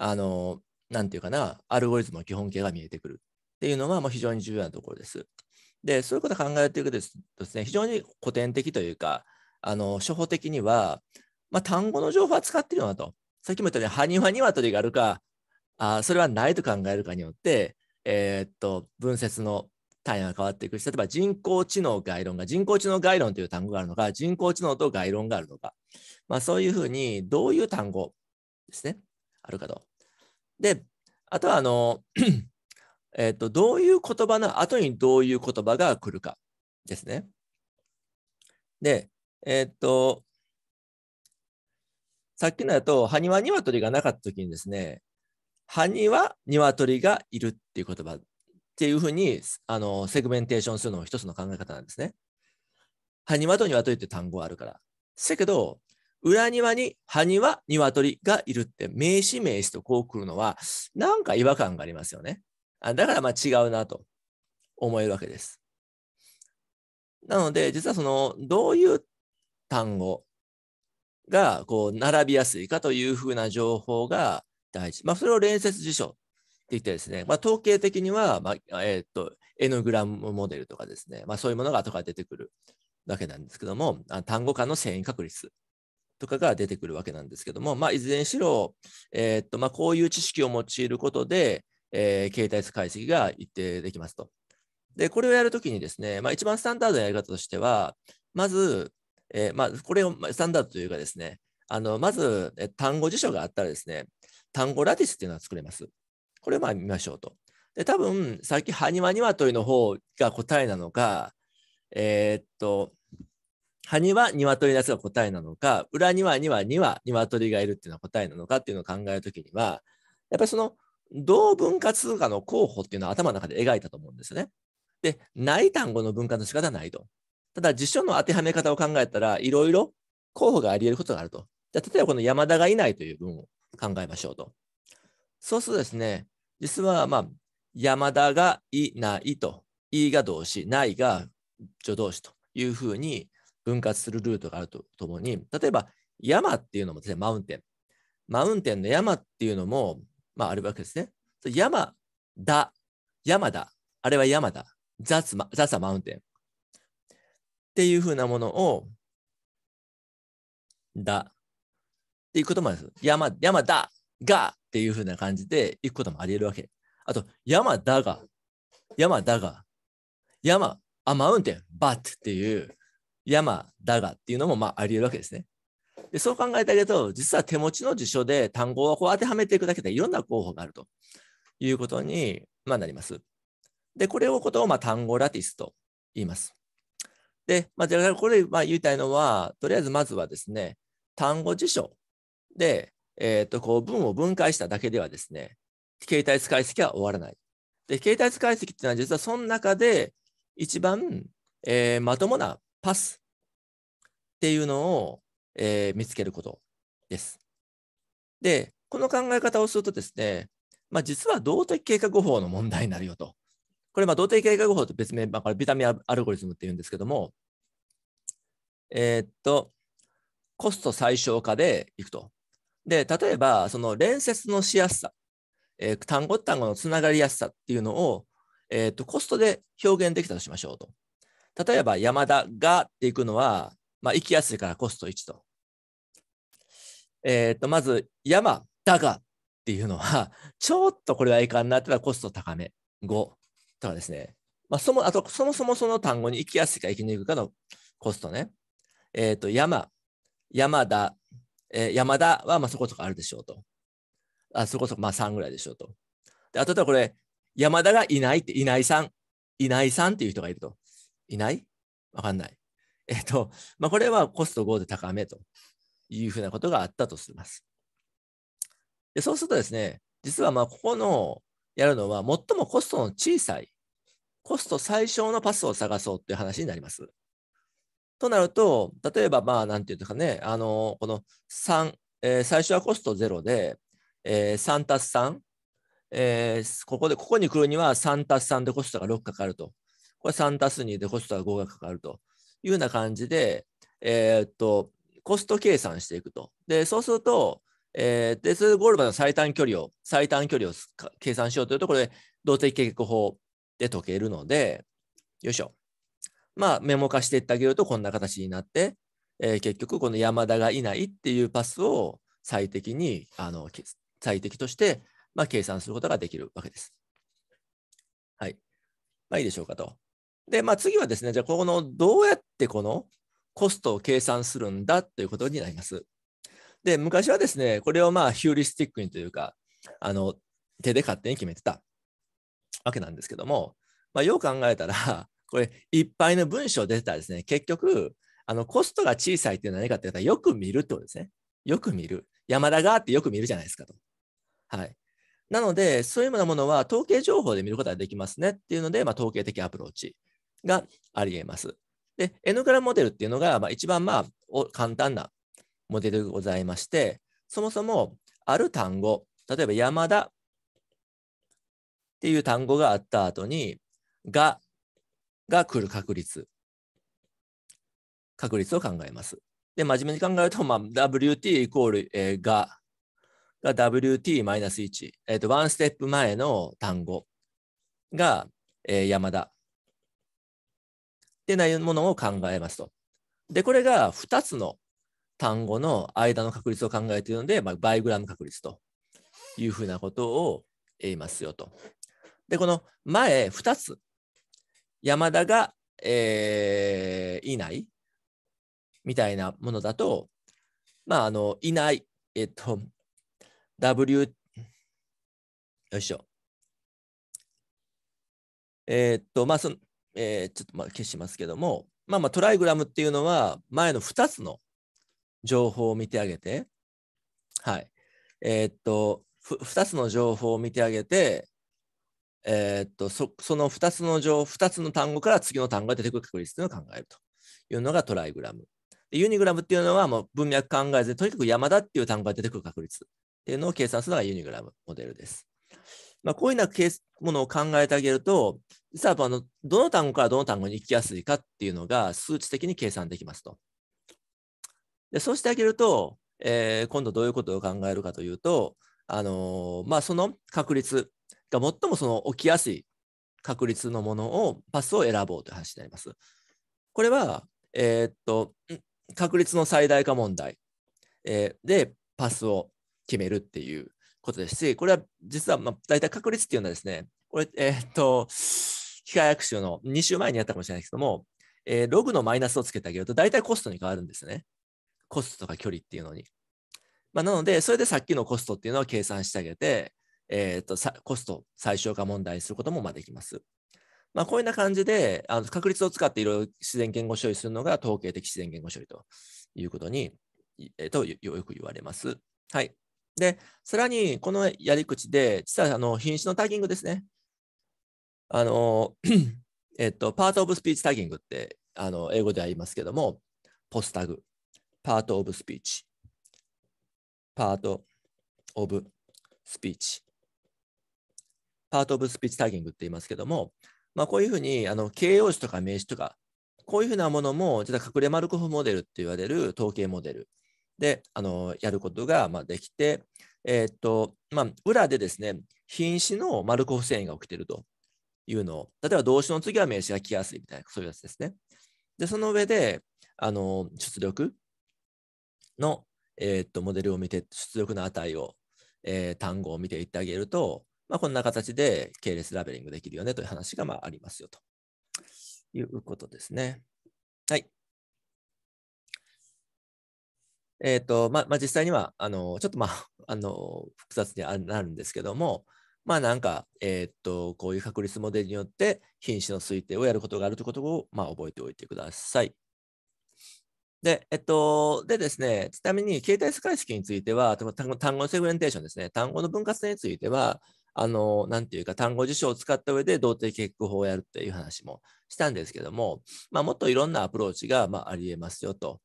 あの、なんていうかな、アルゴリズムの基本形が見えてくるっていうのが、まあ、非常に重要なところです。で、そういうことを考えていくとですね、非常に古典的というか、あの、初歩的には、まあ、単語の情報は使ってるよなと。さっきも言ったように、ハニワニワトがあるか、あそれはないと考えるかによって、えー、っと、分節の単位が変わっていくし、例えば人工知能概論が、人工知能概論という単語があるのか、人工知能と概論があるのか、まあ、そういうふうに、どういう単語ですね、あるかと。で、あとはあの、えっと、どういう言葉の後にどういう言葉が来るかですね。で、えっ、と、さっきのやと、わとりがなかった時にですね、わとりがいるっていう言葉っていうふうにあのセグメンテーションするのも一つの考え方なんですね。にわと鶏って単語あるから。せけど、裏庭に埴庭、鶏がいるって名詞名詞とこう来るのは、なんか違和感がありますよね。あだからまあ違うなと思えるわけです。なので、実はその、どういう単語がこう並びやすいかというふうな情報が大事。まあ、それを連接辞書って言ってですね、まあ、統計的には、まあ、えー、っと、エグラムモデルとかですね、まあ、そういうものが後から出てくるわけなんですけども、単語間の遷移確率とかが出てくるわけなんですけども、まあ、いずれにしろ、えー、っとまあ、こういう知識を用いることで、えー、形態数解析が一定できますと。で、これをやるときにですね、まあ、一番スタンダードなやり方としては、まず、えー、まあ、これをスタンダードというかですね、あのまず単語辞書があったらですね、単語ラティスっていうのは作れます。これをまあ見ましょうと。で、多分、さっきハニわニワというの方が答えなのか、えー、っと、葉には鶏のやつが答えなのか、裏にはにはには鶏がいるっていうのは答えなのかっていうのを考えるときには、やっぱりその同文化通貨の候補っていうのは頭の中で描いたと思うんですね。で、ない単語の文化の仕方はないと。ただ、辞書の当てはめ方を考えたら、いろいろ候補があり得ることがあると。じゃ例えばこの山田がいないという文を考えましょうと。そうするとですね、実はまあ、山田がいないと、いが動詞、ないが助動詞というふうに、分割するルートがあるとともに、例えば山っていうのもですね、マウンテン。マウンテンの山っていうのも、まあ、あるわけですね。山だ、山だ、あれは山だ、ザ雑マ、ザマウンテン。っていうふうなものを、だ、っていうこともあるです。山、山だ、が、っていうふうな感じでいくこともあり得るわけ。あと、山だが、山だが、山、あ、マウンテン、バッっていう、山だがっていうのもまああり得るわけですね。でそう考えてあげると実は手持ちの辞書で単語をこう当てはめていくだけでいろんな候補があるということに、まあ、なります。でこれをことをまあ単語ラティスと言います。で、まあ、じゃあこれまあ言いたいのはとりあえずまずはですね単語辞書で、えー、とこう文を分解しただけではですね携帯使い析は終わらない。で携帯使い析っていうのは実はその中で一番、えー、まともなパスっていうのを、えー、見つけることです。で、この考え方をするとですね、まあ、実は動的計画法の問題になるよと。これ、ま動的計画法と別名、まあ、これビタミンアルゴリズムっていうんですけども、えー、っと、コスト最小化でいくと。で、例えば、その連接のしやすさ、えー、単語単語のつながりやすさっていうのを、えー、っとコストで表現できたとしましょうと。例えば山田がっていくのは、まあ、行きやすいからコスト1と。えっ、と、まず山田がっていうのは、ちょっとこれはいかんなったらコスト高め5とかですね。まあ、そもあとそもそもその単語に行きやすいか行きにくいかのコストね。えっ、と、山、山田、えー、山田はまあそことかあるでしょうと。あそこそこまあ3ぐらいでしょうと。で、あとはこれ、山田がいないって、いないさん、いないさんっていう人がいると。いないわかんない。えっと、まあ、これはコスト5で高めというふうなことがあったとします。でそうするとですね、実はまあここのやるのは最もコストの小さい、コスト最小のパスを探そうっていう話になります。となると、例えばまあなんていうかね、あの、この3、えー、最初はコスト0で、えー、3たす3、えー、ここで、ここに来るには3たす3でコストが6かかるとこれ3足す2でコストは5がかかるというような感じで、えー、っと、コスト計算していくと。で、そうすると、えー、で、それでゴールまでの最短距離を、最短距離を計算しようというと、これ、動的計画法で解けるので、よいしょ。まあ、メモ化していってあげると、こんな形になって、えー、結局、この山田がいないっていうパスを最適に、あの、最適として、まあ、計算することができるわけです。はい。まあ、いいでしょうかと。で、まあ、次はですね、じゃあ、このどうやってこのコストを計算するんだということになります。で、昔はですね、これをまあヒューリスティックにというか、あの手で勝手に決めてたわけなんですけども、まあ、よう考えたら、これ、いっぱいの文章出てたらですね、結局、あのコストが小さいっていうのは何かって言ったら、よく見るってことですね。よく見る。山田があってよく見るじゃないですかと。はい。なので、そういうようなものは統計情報で見ることができますねっていうので、まあ、統計的アプローチ。があり得ます。で、N グラモデルっていうのが、まあ、一番まあ簡単なモデルでございまして、そもそもある単語、例えば山田っていう単語があった後に、がが来る確率、確率を考えます。で、真面目に考えると、まあ、WT イコール、えー、が、が WT-1、えっ、ー、と、ワンステップ前の単語が、えー、山田ってないものを考えますと。で、これが2つの単語の間の確率を考えているので、まあ、バイグラム確率というふうなことを言いますよと。で、この前2つ、山田が、えー、いないみたいなものだと、まあ、あの、いない、えっと、W、よいしょ。えー、っと、まあ、その、えー、ちょっとまあ消しますけども、まあまあトライグラムっていうのは前の2つの情報を見てあげて、はい。えー、っと、2つの情報を見てあげて、えー、っとそ、その2つの情、2つの単語から次の単語が出てくる確率ていうのを考えるというのがトライグラム。ユニグラムっていうのはもう文脈考えず、とにかく山田っていう単語が出てくる確率っていうのを計算するのがユニグラムモデルです。まあ、こういうようなケースものを考えてあげると、実はあのどの単語からどの単語に行きやすいかっていうのが数値的に計算できますと。でそうしてあげると、えー、今度どういうことを考えるかというと、あのー、まあ、その確率が最もその起きやすい確率のものをパスを選ぼうという話になります。これは、えー、っと確率の最大化問題、えー、でパスを決めるっていうことですし、これは実はまあ大体確率っていうのはですね、これ、えー、っと、機械学習の2週前にやったかもしれないですけども、えー、ログのマイナスをつけてあげると大体コストに変わるんですね。コストとか距離っていうのに。まあ、なので、それでさっきのコストっていうのを計算してあげて、えー、っとコスト最小化問題にすることもまできます。まあ、こういうような感じで、あの確率を使っていろいろ自然言語処理するのが統計的自然言語処理ということに、えー、とよく言われます。はい。で、さらにこのやり口で、実はあの品種のタギングですね。あの、えっと、パートオブスピーチタギングってあの英語では言いますけども、ポスタグ、パートオブスピーチ、パートオブスピーチ、パートオブスピーチタギングって言いますけども、まあ、こういうふうにあの形容詞とか名詞とか、こういうふうなものも、実は隠れマルコフモデルって言われる統計モデルであのやることがまできて、えー、っとまあ、裏でですね品死のマルコフ繊維が起きているというのを例えば動詞の次は名詞が来やすいみたいなそういうやつですね。でその上であの出力の、えー、っとモデルを見て出力の値を、えー、単語を見ていってあげると、まあ、こんな形で系列ラベリングできるよねという話がまありますよということですね。はい。えっ、ー、と、まあ、まあ、実際には、あの、ちょっとまあ、あの、複雑になるんですけども、まあなんか、えっ、ー、と、こういう確率モデルによって品種の推定をやることがあるということを、まあ、覚えておいてください。で、えっと、でですね、ちなみに形態数解析については、単語単語のセグメンテーションですね、単語の分割については、あの、なんていうか、単語辞書を使った上で動的結句法をやるっていう話もしたんですけども、まあ、もっといろんなアプローチが、まあ、ありえますよと。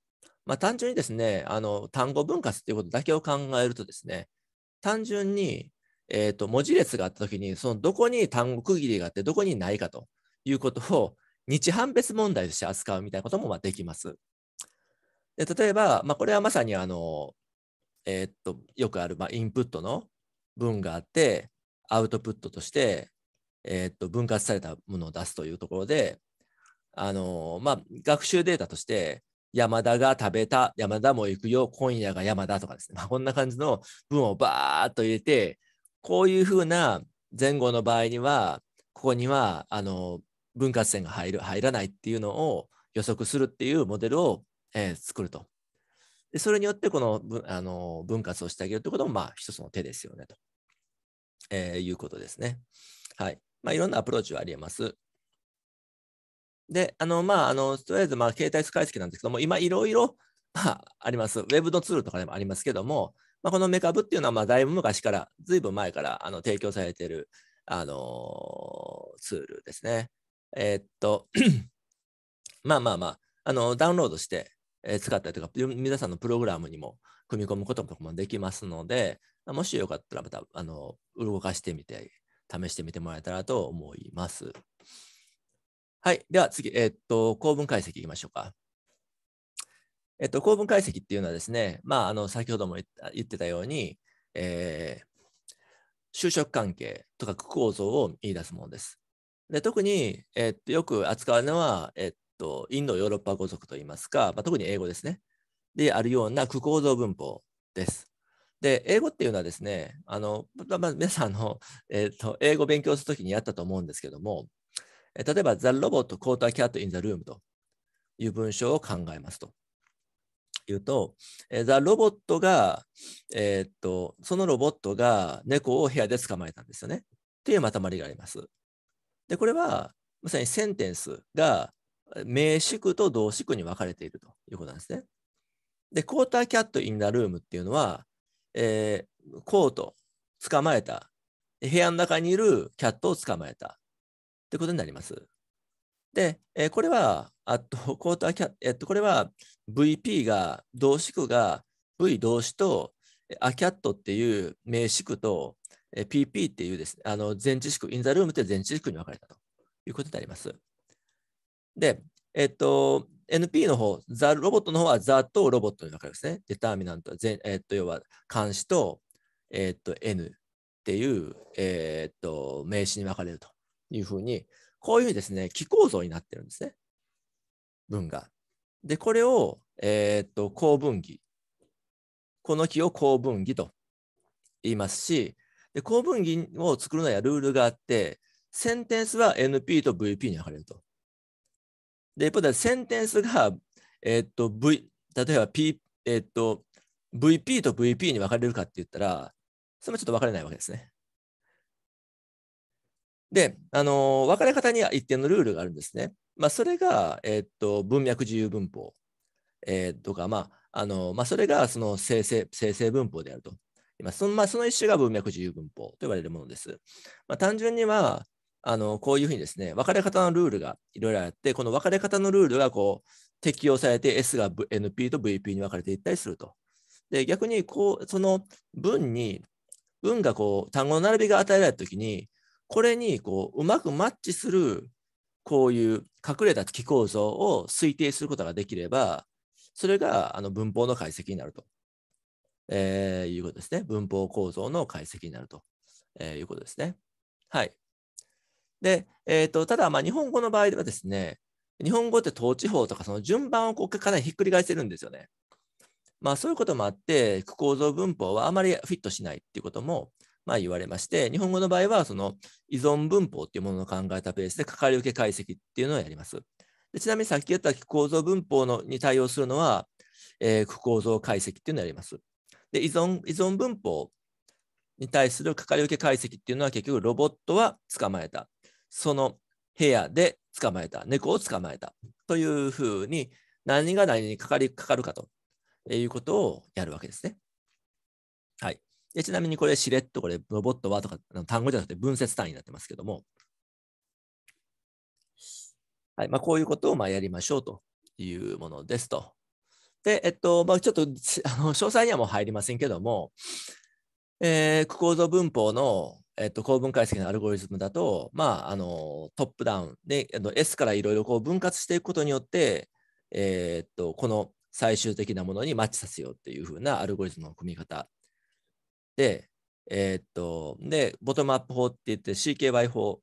まあ、単純にですね、あの単語分割っていうことだけを考えるとですね、単純に、えーと文字列があったときに、そのどこに単語区切りがあって、どこにないかということを日判別問題として扱うみたいなこともまあできます。で例えば、まあ、これはまさにあの、えー、っとよくある、まあ、インプットの文があって、アウトプットとして、えー、っと分割されたものを出すというところで、あのまあ、学習データとして、山田が食べた、山田も行くよ、今夜が山田とかですね。まあ、こんな感じの文をバーっと入れて、こういうふうな前後の場合には、ここにはあの分割線が入る、入らないっていうのを予測するっていうモデルを、えー、作ると。でそれによって、このあの分割をしてあげるってことも、まあ、一つの手ですよね、と、えー、いうことですね。はい。まあ、いろんなアプローチはありえます。で、あの、まあ、あの、とりあえず、まあ、携帯使い付けなんですけども、今、いろいろ、まあ、あります。ウェブのツールとかでもありますけども、まあ、このメカブっていうのは、まあ、だいぶ昔から、ずいぶん前からあの提供されている、あのー、ツールですね。えー、っと、まあまあまあ、あのダウンロードして、えー、使ったりとか、皆さんのプログラムにも組み込むこともできますので、もしよかったらまた、あの動かしてみて、試してみてもらえたらと思います。はい。では次、えっと、構文解析いきましょうか。えっと、構文解析っていうのはですね、まあ、あの先ほども言ってたように、えー、就職関係とか構造を見出すものです。で特に、えっと、よく扱うのは、えっと、インド・ヨーロッパ語族といいますか、まあ、特に英語ですね。であるような句構造文法です。で、英語っていうのはですね、あのまあ、皆さんの、えっと、英語勉強するときにやったと思うんですけども、例えば、The Robot Caught a Cat in the Room という文章を考えますと。いうと、The Robot が、えー、っと、そのロボットが猫を部屋で捕まえたんですよね。っていうまとまりがあります。で、これは、まさにセンテンスが名詞句と動詞句に分かれているということなんですね。で、クォーターキャットイン r ルームっていうのは、えー、コート、捕まえた、部屋の中にいるキャットを捕まえた。ってことになります。で、えー、これは、あと、コーターキャ、えっと、これは VP が、動詞句が V 動詞と、アキャットっていう名詞句と、え PP っていうです、ね、あの前置詞句、インザルームって前置詞句に分かれたということになります。で、えっと、NP の方、ザ・ロボットの方はザとロボットに分かれますね。デターミナントは全、えっと、要は監視と、えっと、N っていう、えっと、名詞に分かれるというふうに、こういうふうにですね、気構造になってるんですね。文が。で、これを、えー、っと、公文儀。この木を公文儀と言いますし、で公文儀を作るのはルールがあって、センテンスは NP と VP に分かれると。で、一方でセンテンスが、えー、っと、V、例えば P、えー、っと、VP と VP に分かれるかって言ったら、それもちょっと分かれないわけですね。で、あの分かれ方には一定のルールがあるんですね。まあ、それが、えー、っと文脈自由文法、えー、とか、まああのまあ、それがその生成生成文法であると。そのまあ、その一種が文脈自由文法と呼ばれるものです。まあ、単純にはあのこういうふうにですね、分かれ方のルールがいろいろあって、この分かれ方のルールがこう適用されて S が NP と VP に分かれていったりすると。で逆にこうその文に文がこう単語の並びが与えられたときにこれにこううまくマッチするこういう隠れた気構造を推定することができれば、それがあの文法の解析になると、えー、いうことですね。文法構造の解析になると、えー、いうことですね。はい。で、えーと、とただ、まあ、日本語の場合ではですね、日本語って統治法とかその順番をこうかなりひっくり返せるんですよね。まあそういうこともあって、構造文法はあまりフィットしないっていうこともまあ、言われまして、日本語の場合は、その依存文法というものの考えたベースで、かかり受け解析っていうのをやります。でちなみにさっき言った構造文法のに対応するのは、えー、構造解析っていうのをやります。で依存依存文法に対するかかり受け解析っていうのは結局ロボットは捕まえた。その部屋で捕まえた。猫を捕まえた。というふうに何が何にかかりかかるかということをやるわけですね。はい。でちなみにこれ、しれっとこれ、ロボットはとか、単語じゃなくて分節単位になってますけども、はいまあ、こういうことをまあやりましょうというものですと。で、えっと、まあ、ちょっとあの詳細にはもう入りませんけども、えー、構造文法の、えっと、構文解析のアルゴリズムだと、まあ、あのトップダウンで、あの S からいろいろ分割していくことによって、えー、っとこの最終的なものにマッチさせようっていうふうなアルゴリズムの組み方で、えー、っと、で、ボトムアップ法って言って CKY 法、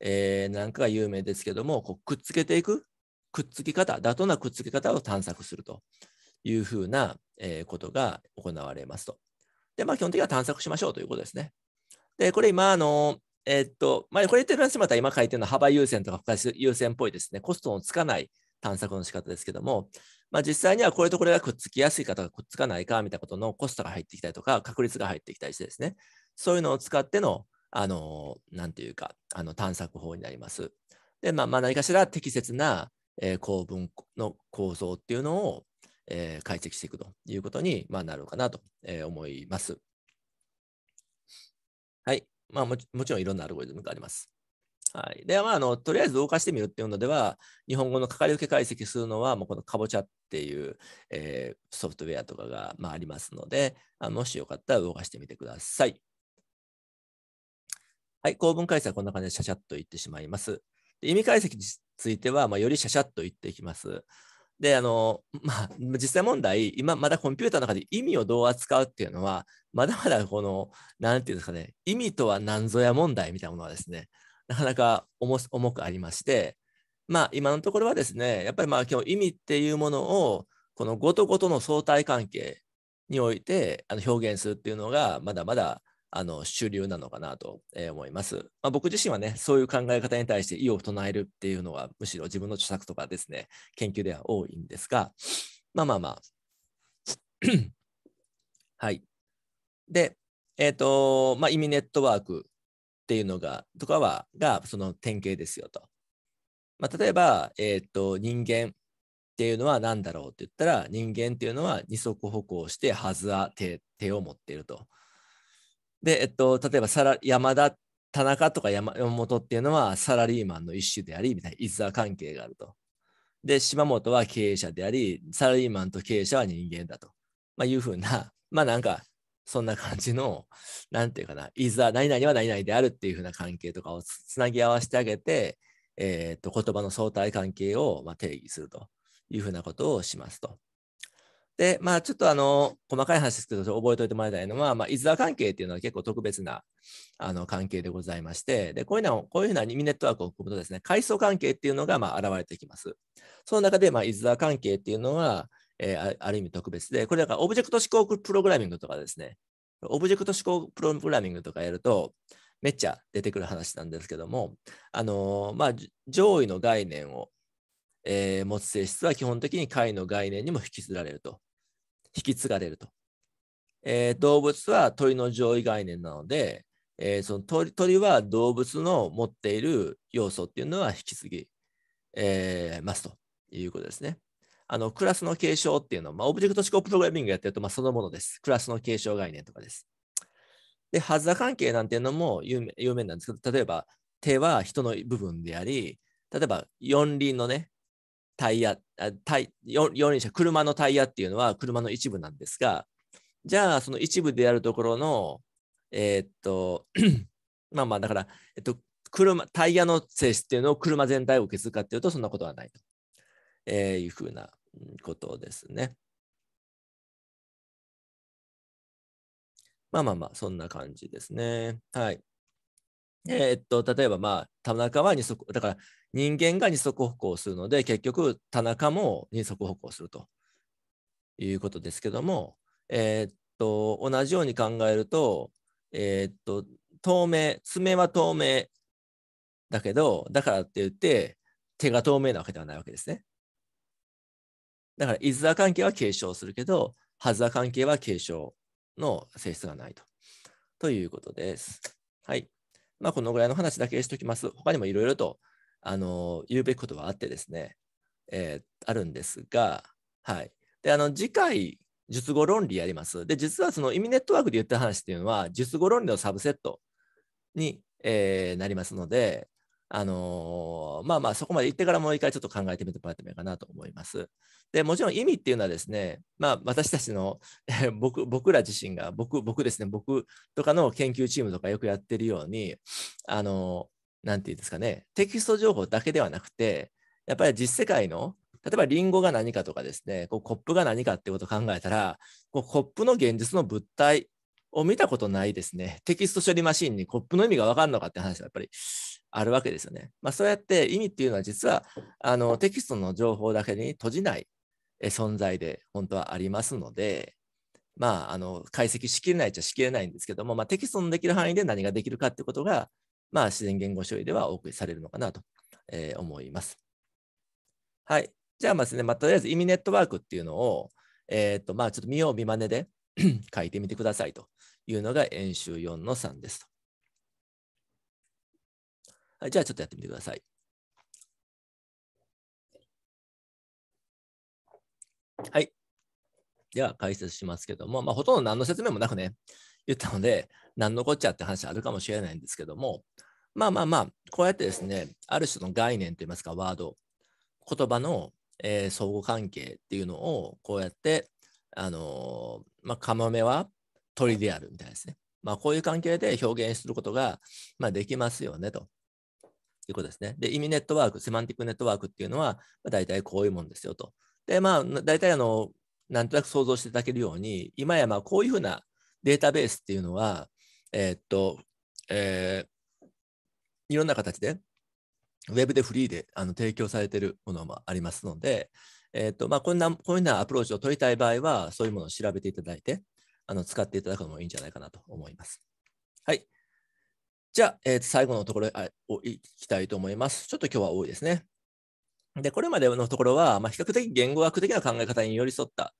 えー、なんかが有名ですけども、こうくっつけていく、くっつき方、妥当なくっつき方を探索するというふうな、えー、ことが行われますと。で、まあ、基本的には探索しましょうということですね。で、これ今、あの、えー、っと、まあ、これ言ってる話また今書いてるのは幅優先とか深優先っぽいですね、コストのつかない探索の仕方ですけども、まあ、実際にはこれとこれがくっつきやすいかとかくっつかないかみたいなことのコストが入ってきたりとか確率が入ってきたりしてですねそういうのを使ってのあの何て言うかあの探索法になります。で、まあ、まあ何かしら適切な、えー、構文の構造っていうのを、えー、解析していくということに、まあ、なるかなと、えー、思います。はい。まあもちろんいろんなアルゴリズムがあります。はい。で、まあ、あのとりあえず動かしてみるっていうのでは、日本語のかかり受け解析するのは、もうこのかぼちゃっていう、えー、ソフトウェアとかが、まあ、ありますのであ、もしよかったら動かしてみてください。はい、構文解析はこんな感じでシャシャッと言ってしまいます。で意味解析については、まあ、よりシャシャッと言っていきます。で、あの、まあ、実際問題、今まだコンピューターの中で意味をどう扱うっていうのは、まだまだこの、なんていうんですかね、意味とは何ぞや問題みたいなものはですね、なかなか重くありまして、まあ、今のところはですねやっぱりまあ今日意味っていうものをこの語と語との相対関係においてあの表現するっていうのがまだまだあの主流なのかなと思います。まあ、僕自身はねそういう考え方に対して意を唱えるっていうのはむしろ自分の著作とかですね研究では多いんですがまあまあまあ はい。で、えっ、ー、と、まあ、意味ネットワークっていうのが、とかは、がその典型ですよと。まあ、例えば、えー、っと、人間っていうのは何だろうって言ったら、人間っていうのは二足歩行して、はずは手手を持っていると。で、えっと、例えばさら、山田、田中とか山本っていうのはサラリーマンの一種であり、みたいないざ関係があると。で、島本は経営者であり、サラリーマンと経営者は人間だと、まあ、いうふうな、まあなんかそんな感じの、なんていうかな、いざ何々は何々であるっていうふうな関係とかをつなぎ合わせてあげて、えー、と言葉の相対関係をま定義するというふうなことをしますと。で、まあ、ちょっとあの、細かい話ですけど、覚えておいてもらいたいのは、まあ、イズ関係っていうのは結構特別なあの関係でございまして、で、こういうのこういうふうな2ミネットワークを組むとですね、階層関係っていうのがまあ現れてきます。その中で、まあ、イズ関係っていうのは、えー、ある意味特別で、これだからオブジェクト思考プログラミングとかですね、オブジェクト思考プログラミングとかやると、めっちゃ出てくる話なんですけども、あのー、まあ、上位の概念を、えー、持つ性質は基本的に下位の概念にも引き継がれると。引き継がれると。えー、動物は鳥の上位概念なので、えー、その鳥鳥は動物の持っている要素っていうのは引き継ぎ、えー、ますということですね。あの、クラスの継承っていうのは、まあ、オブジェクト思考プログラミングやってると、まあ、そのものです。クラスの継承概念とかです。で、ハザ関係なんていうのも有名有名なんですけど、例えば、手は人の部分であり、例えば、四輪のね、タイヤ、タイ四輪車、車のタイヤっていうのは車の一部なんですが、じゃあ、その一部であるところの、えー、っと、まあまあ、だから、えっと、車、タイヤの性質っていうのを車全体を受け継ぐかっていうと、そんなことはないと、えー、いうふうなことですね。まあまあまあ、そんな感じですね。はい。えー、っと、例えばまあ、田中は二足、だから人間が二足歩行するので、結局、田中も二足歩行するということですけども、えー、っと、同じように考えると、えー、っと、透明、爪は透明だけど、だからって言って、手が透明なわけではないわけですね。だから、イズア関係は継承するけど、ハズア関係は継承の性質がないと。ということです。はい。まあ、このぐらいの話だけしておきます。他にもいろいろと、あの、言うべきことはあってですね、えー、あるんですが、はい。で、あの、次回、術語論理やります。で、実はその意味ネットワークで言った話っていうのは、術語論理のサブセットに、えー、なりますので、あのー、まあまあそこまで行ってからもう一回ちょっと考えてみてもらってもいいかなと思います。でもちろん意味っていうのはですね、まあ、私たちの僕僕ら自身が僕僕ですね僕とかの研究チームとかよくやってるようにあの何て言うんですかねテキスト情報だけではなくてやっぱり実世界の例えばリンゴが何かとかですねこうコップが何かってことを考えたらこうコップの現実の物体を見たことないですねテキスト処理マシンにコップの意味が分かるのかって話がやっぱりあるわけですよね。まあ、そうやって意味っていうのは実はあのテキストの情報だけに閉じない存在で本当はありますので、まあ、あの解析しきれないっちゃしきれないんですけども、まあ、テキストのできる範囲で何ができるかってことが、まあ、自然言語処理では多くされるのかなと、えー、思います。はい。じゃあまずね、まあ、とりあえず意味ネットワークっていうのを、えっ、と、まあ、ちょっと見よう見まねで 書いてみてくださいというのが演習4の3ですと。はい、じゃあちょっとやってみてください。はい。では解説しますけども、まあ、ほとんど何の説明もなくね、言ったので、何のこっちゃって話あるかもしれないんですけども、まあまあまあ、こうやってですね、ある種の概念といいますか、ワード、言葉の、えー、相互関係っていうのを、こうやって、あのー、まあ、カモは鳥であるみたいですね。まあ、こういう関係で表現することが、まあ、できますよねと。いうことですね。で、意味ネットワーク、セマンティックネットワークっていうのは、まあ、大体こういうもんですよと。で、まあ、大体あの、なんとなく想像していただけるように、今やまあこういうふうなデータベースっていうのは、えー、っと、えー、いろんな形で、ウェブでフリーであの提供されているものもありますので、えーとまあ、こんなこういうようなアプローチを取りたい場合は、そういうものを調べていただいて、あの使っていただくのもいいんじゃないかなと思います。はい。じゃあ、えー、最後のところへ行きたいと思います。ちょっと今日は多いですね。で、これまでのところは、まあ、比較的言語学的な考え方に寄り添った、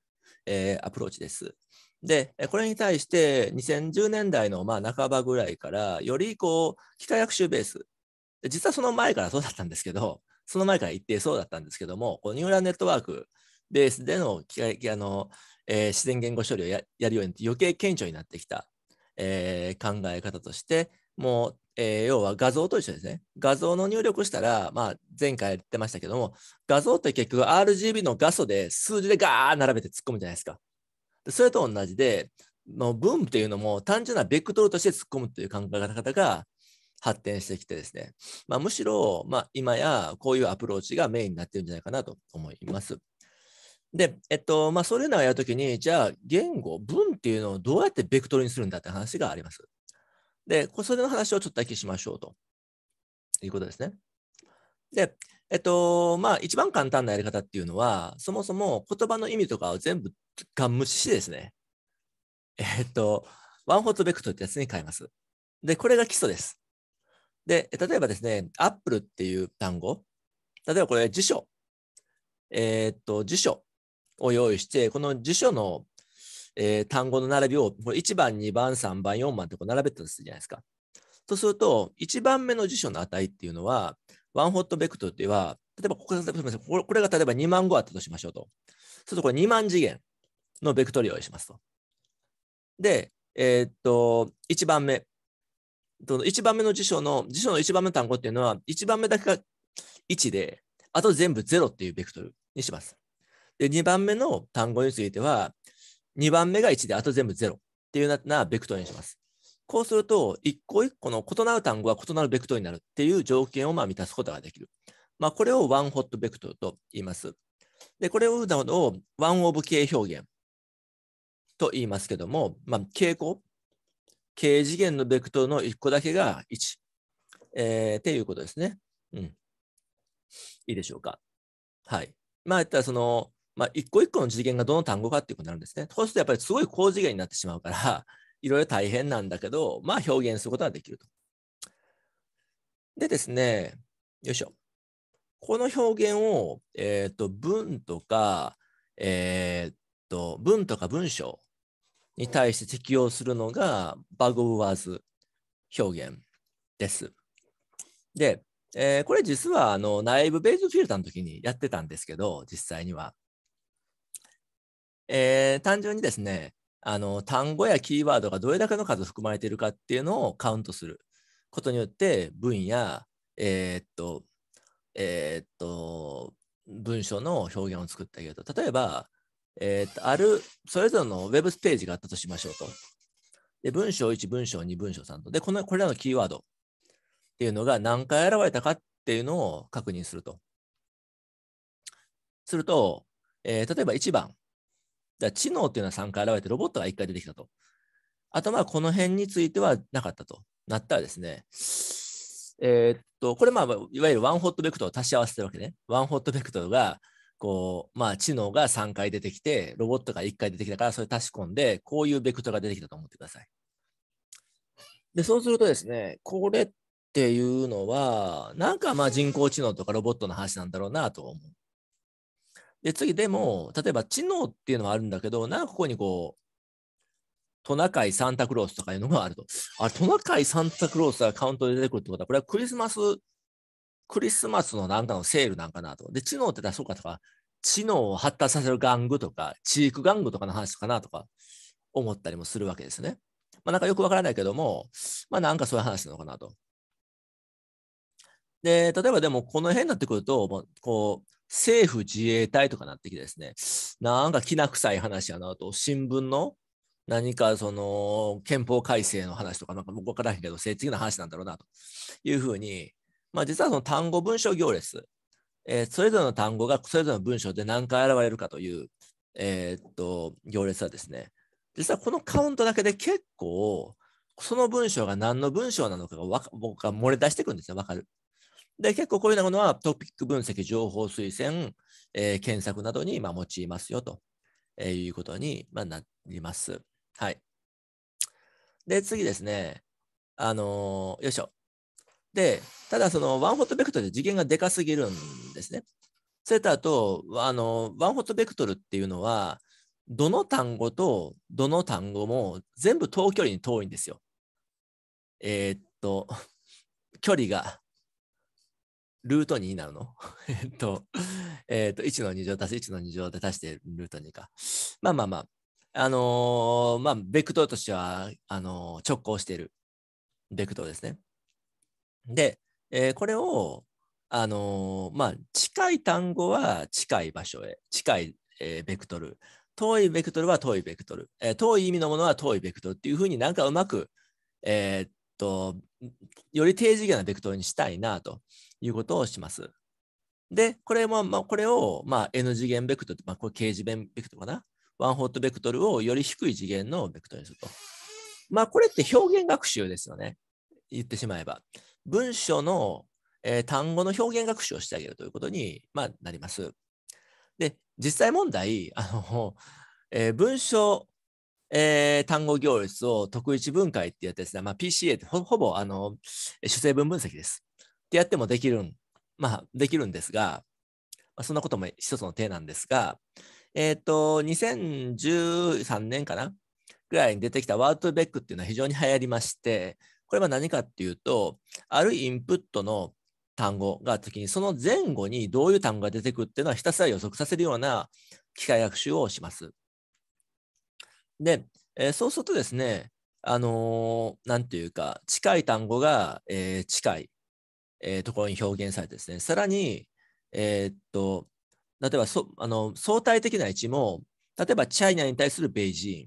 えー、アプローチです。で、これに対して2010年代のまあ半ばぐらいから、よりこう、機械学習ベース。実はその前からそうだったんですけど、その前から一定そうだったんですけども、こうニューラルネットワークベースでの機械あの、えー、自然言語処理をやるように余計顕著になってきた、えー、考え方として、もうえー、要は画像と一緒ですね。画像の入力したら、まあ、前回言ってましたけども、画像って結局 RGB の画素で数字でガー並べて突っ込むじゃないですか。それと同じで、の分っていうのも単純なベクトルとして突っ込むという考え方が発展してきてですね、まあ、むしろ、まあ、今やこういうアプローチがメインになってるんじゃないかなと思います。で、えっと、まあ、それらをやるときに、じゃあ言語、文っていうのをどうやってベクトルにするんだって話があります。で、それの話をちょっとだけしましょうということですね。で、えっと、まあ、一番簡単なやり方っていうのは、そもそも言葉の意味とかを全部が無視してですね、えっと、ワンホットベクトルってやつに変えます。で、これが基礎です。で、例えばですね、アップルっていう単語、例えばこれ辞書、えー、っと、辞書を用意して、この辞書のえー、単語の並びを1番、2番、3番、4番ってこう並べたとするじゃないですか。とすると、1番目の辞書の値っていうのは、ワンホットベクトルでは、例えばここすみません、これが例えば2万語あったとしましょうと。そうするとこれ2万次元のベクトル用意しますと。で、えー、っと、1番目。1番目の辞書の、辞書の1番目の単語っていうのは、1番目だけが1で、あと全部0っていうベクトルにします。で、2番目の単語については、2番目が1で、あと全部0っていうようなベクトルにします。こうすると、一個一個の異なる単語は異なるベクトルになるっていう条件をまあ満たすことができる。まあ、これをワンホットベクトルと言います。で、これをワンオブ形表現と言いますけども、まあ、傾向、形次元のベクトルの1個だけが1、えー、っていうことですね。うん。いいでしょうか。はい。まあ、いったらその、まあ、一個一個の次元がどの単語かっていうことになるんですね。そうするとやっぱりすごい高次元になってしまうから、いろいろ大変なんだけど、まあ表現することができると。でですね、よいしょ。この表現を、えっ、ー、と、文とか、えっ、ー、と、文とか文章に対して適用するのが、バグ・オブ・ワーズ表現です。で、えー、これ実はあの内部ベージュフィルターの時にやってたんですけど、実際には。えー、単純にですねあの単語やキーワードがどれだけの数含まれているかっていうのをカウントすることによって文や、えー、っとえー、っと文章の表現を作ってあげると例えば、えっとあるそれぞれのウェブページがあったとしましょうとで文章1文章2文章3とでこのこれらのキーワードっていうのが何回現れたかっていうのを確認するとすると、え例えば1番じゃあ、知能っていうのは3回現れて、ロボットが1回出てきたと。あと、まあ、この辺についてはなかったとなったらですね、えー、っと、これ、まあ、いわゆるワンホットベクトルを足し合わせてるわけね。ワンホットベクトルが、こう、まあ、知能が3回出てきて、ロボットが1回出てきたから、それ足し込んで、こういうベクトルが出てきたと思ってください。で、そうするとですね、これっていうのは、なんかまあ人工知能とかロボットの話なんだろうなと思う。で、次、でも、例えば知能っていうのはあるんだけど、なんかここにこう、トナカイサンタクロースとかいうのがあると。あトナカイサンタクロースがカウントで出てくるってことは、これはクリスマス、クリスマスのなんかのセールなんかなと。で、知能って出そうかとか、知能を発達させる玩具とか、知育玩具とかの話かなとか思ったりもするわけですね。まあなんかよくわからないけども、まあなんかそういう話なのかなと。で、例えばでもこの辺になってくると、こう、政府自衛隊とかなってきてですね、なんかきな臭い話やなと、新聞の何かその憲法改正の話とか、なんか僕分からへんけど、政治的な話なんだろうなというふうに、まあ、実はその単語文章行列、えー、それぞれの単語がそれぞれの文章で何回現れるかという、えー、っと行列はですね、実はこのカウントだけで結構、その文章が何の文章なのかが僕が漏れ出してくるんですよ、分かる。で、結構こういうようなものはトピック分析、情報推薦、えー、検索などにま用いますよと、えー、いうことにまなります。はい。で、次ですね。あのー、よいしょ。で、ただそのワンホットベクトルで次元がでかすぎるんですね。それとあと、あのワンホットベクトルっていうのは、どの単語とどの単語も全部等距離に遠いんですよ。えー、っと、距離がルート2になるの えっと、えっと、1の2乗足す1の2乗で足してルート2か。まあまあまあ、あのー、まあ、ベクトルとしては、あのー、直行しているベクトルですね。で、えー、これを、あのまあ、近い単語は近い場所へ、近い、えベクトル、遠いベクトルは遠いベクトル、え遠い意味のものは遠いベクトルっていうふうになんかうまく、えっと、より低次元なベクトルにしたいなということをします。で、これも、まあ、これを、まあ、N 次元ベクトル、まあ、これ K 次元ベクトルかな。ワンホットベクトルをより低い次元のベクトルにすると。まあ、これって表現学習ですよね。言ってしまえば。文章の、えー、単語の表現学習をしてあげるということに、まあ、なります。で、実際問題、あの、えー、文章、えー、単語行列を特一分解ってやつですね。まあ、PCA ってほぼあの主成分分析です。ってやってもできるん、まあ、できるんですが、まあ、そんなことも一つの手なんですが、えっ、ー、と、2013年かなぐらいに出てきたワールドベックっていうのは非常に流行りまして、これは何かっていうと、あるインプットの単語があったに、その前後にどういう単語が出てくるっていうのはひたすら予測させるような機械学習をします。で、えー、そうするとですね、あのー、なんていうか、近い単語が、えー、近い。えー、ところに表現されてですね、さらに、えー、っと、例えばそあの相対的な位置も、例えばチャイナに対するベイジンっ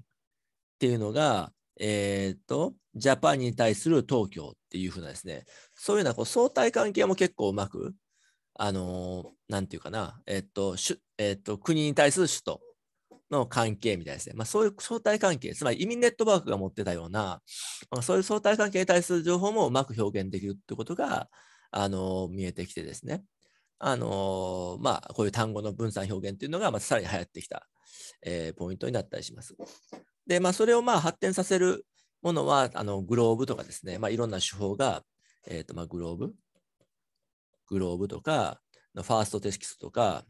ていうのが、えー、っと、ジャパンに対する東京っていうふうなですね、そういうようなこう相対関係も結構うまく、あのなんていうかな、えー、っと、しえー、っと国に対する首都の関係みたいですね。まあ、そういう相対関係、つまり移民ネットワークが持ってたような、まあ、そういう相対関係に対する情報もうまく表現できるってことが、あの見えてきてですね、あのまあ、こういう単語の分散表現というのが、まあ、さらに流行ってきた、えー、ポイントになったりします。で、まあ、それをまあ発展させるものはあのグローブとかですね、まあ、いろんな手法が、えーとまあ、グローブ、グローブとか、ファーストテキストとか、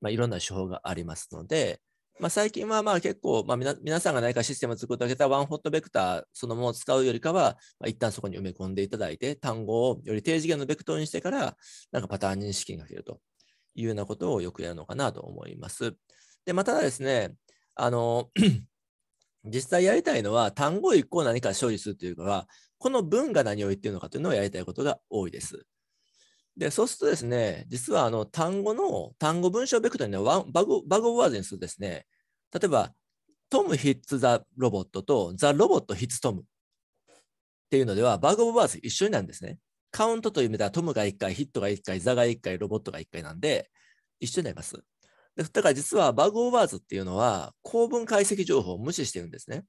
まあ、いろんな手法がありますので、まあ、最近はまあ結構、まあ、皆さんが何かシステムを作ってあげたワンホットベクターそのものを使うよりかは、まあ、一旦そこに埋め込んでいただいて、単語をより低次元のベクトルにしてから、なんかパターン認識にかけるというようなことをよくやるのかなと思います。で、まあ、ただですね、あの 実際やりたいのは単語1個何か処理するというかは、この文が何を言っているのかというのをやりたいことが多いです。で、そうするとですね、実はあの単語の単語文章ベクトルの、ね、バグバグワーズにするとですね、例えば、トム・ヒッツ・ザ・ロボットとザ・ロボット・ヒッツ・トムっていうのでは、バグ・オブ・ワーズ一緒になるんですね。カウントという意味では、トムが1回、ヒットが1回、ザが1回、ロボットが1回なんで、一緒になります。でだから実は、バグ・オブ・ワーズっていうのは、構文解析情報を無視してるんですね。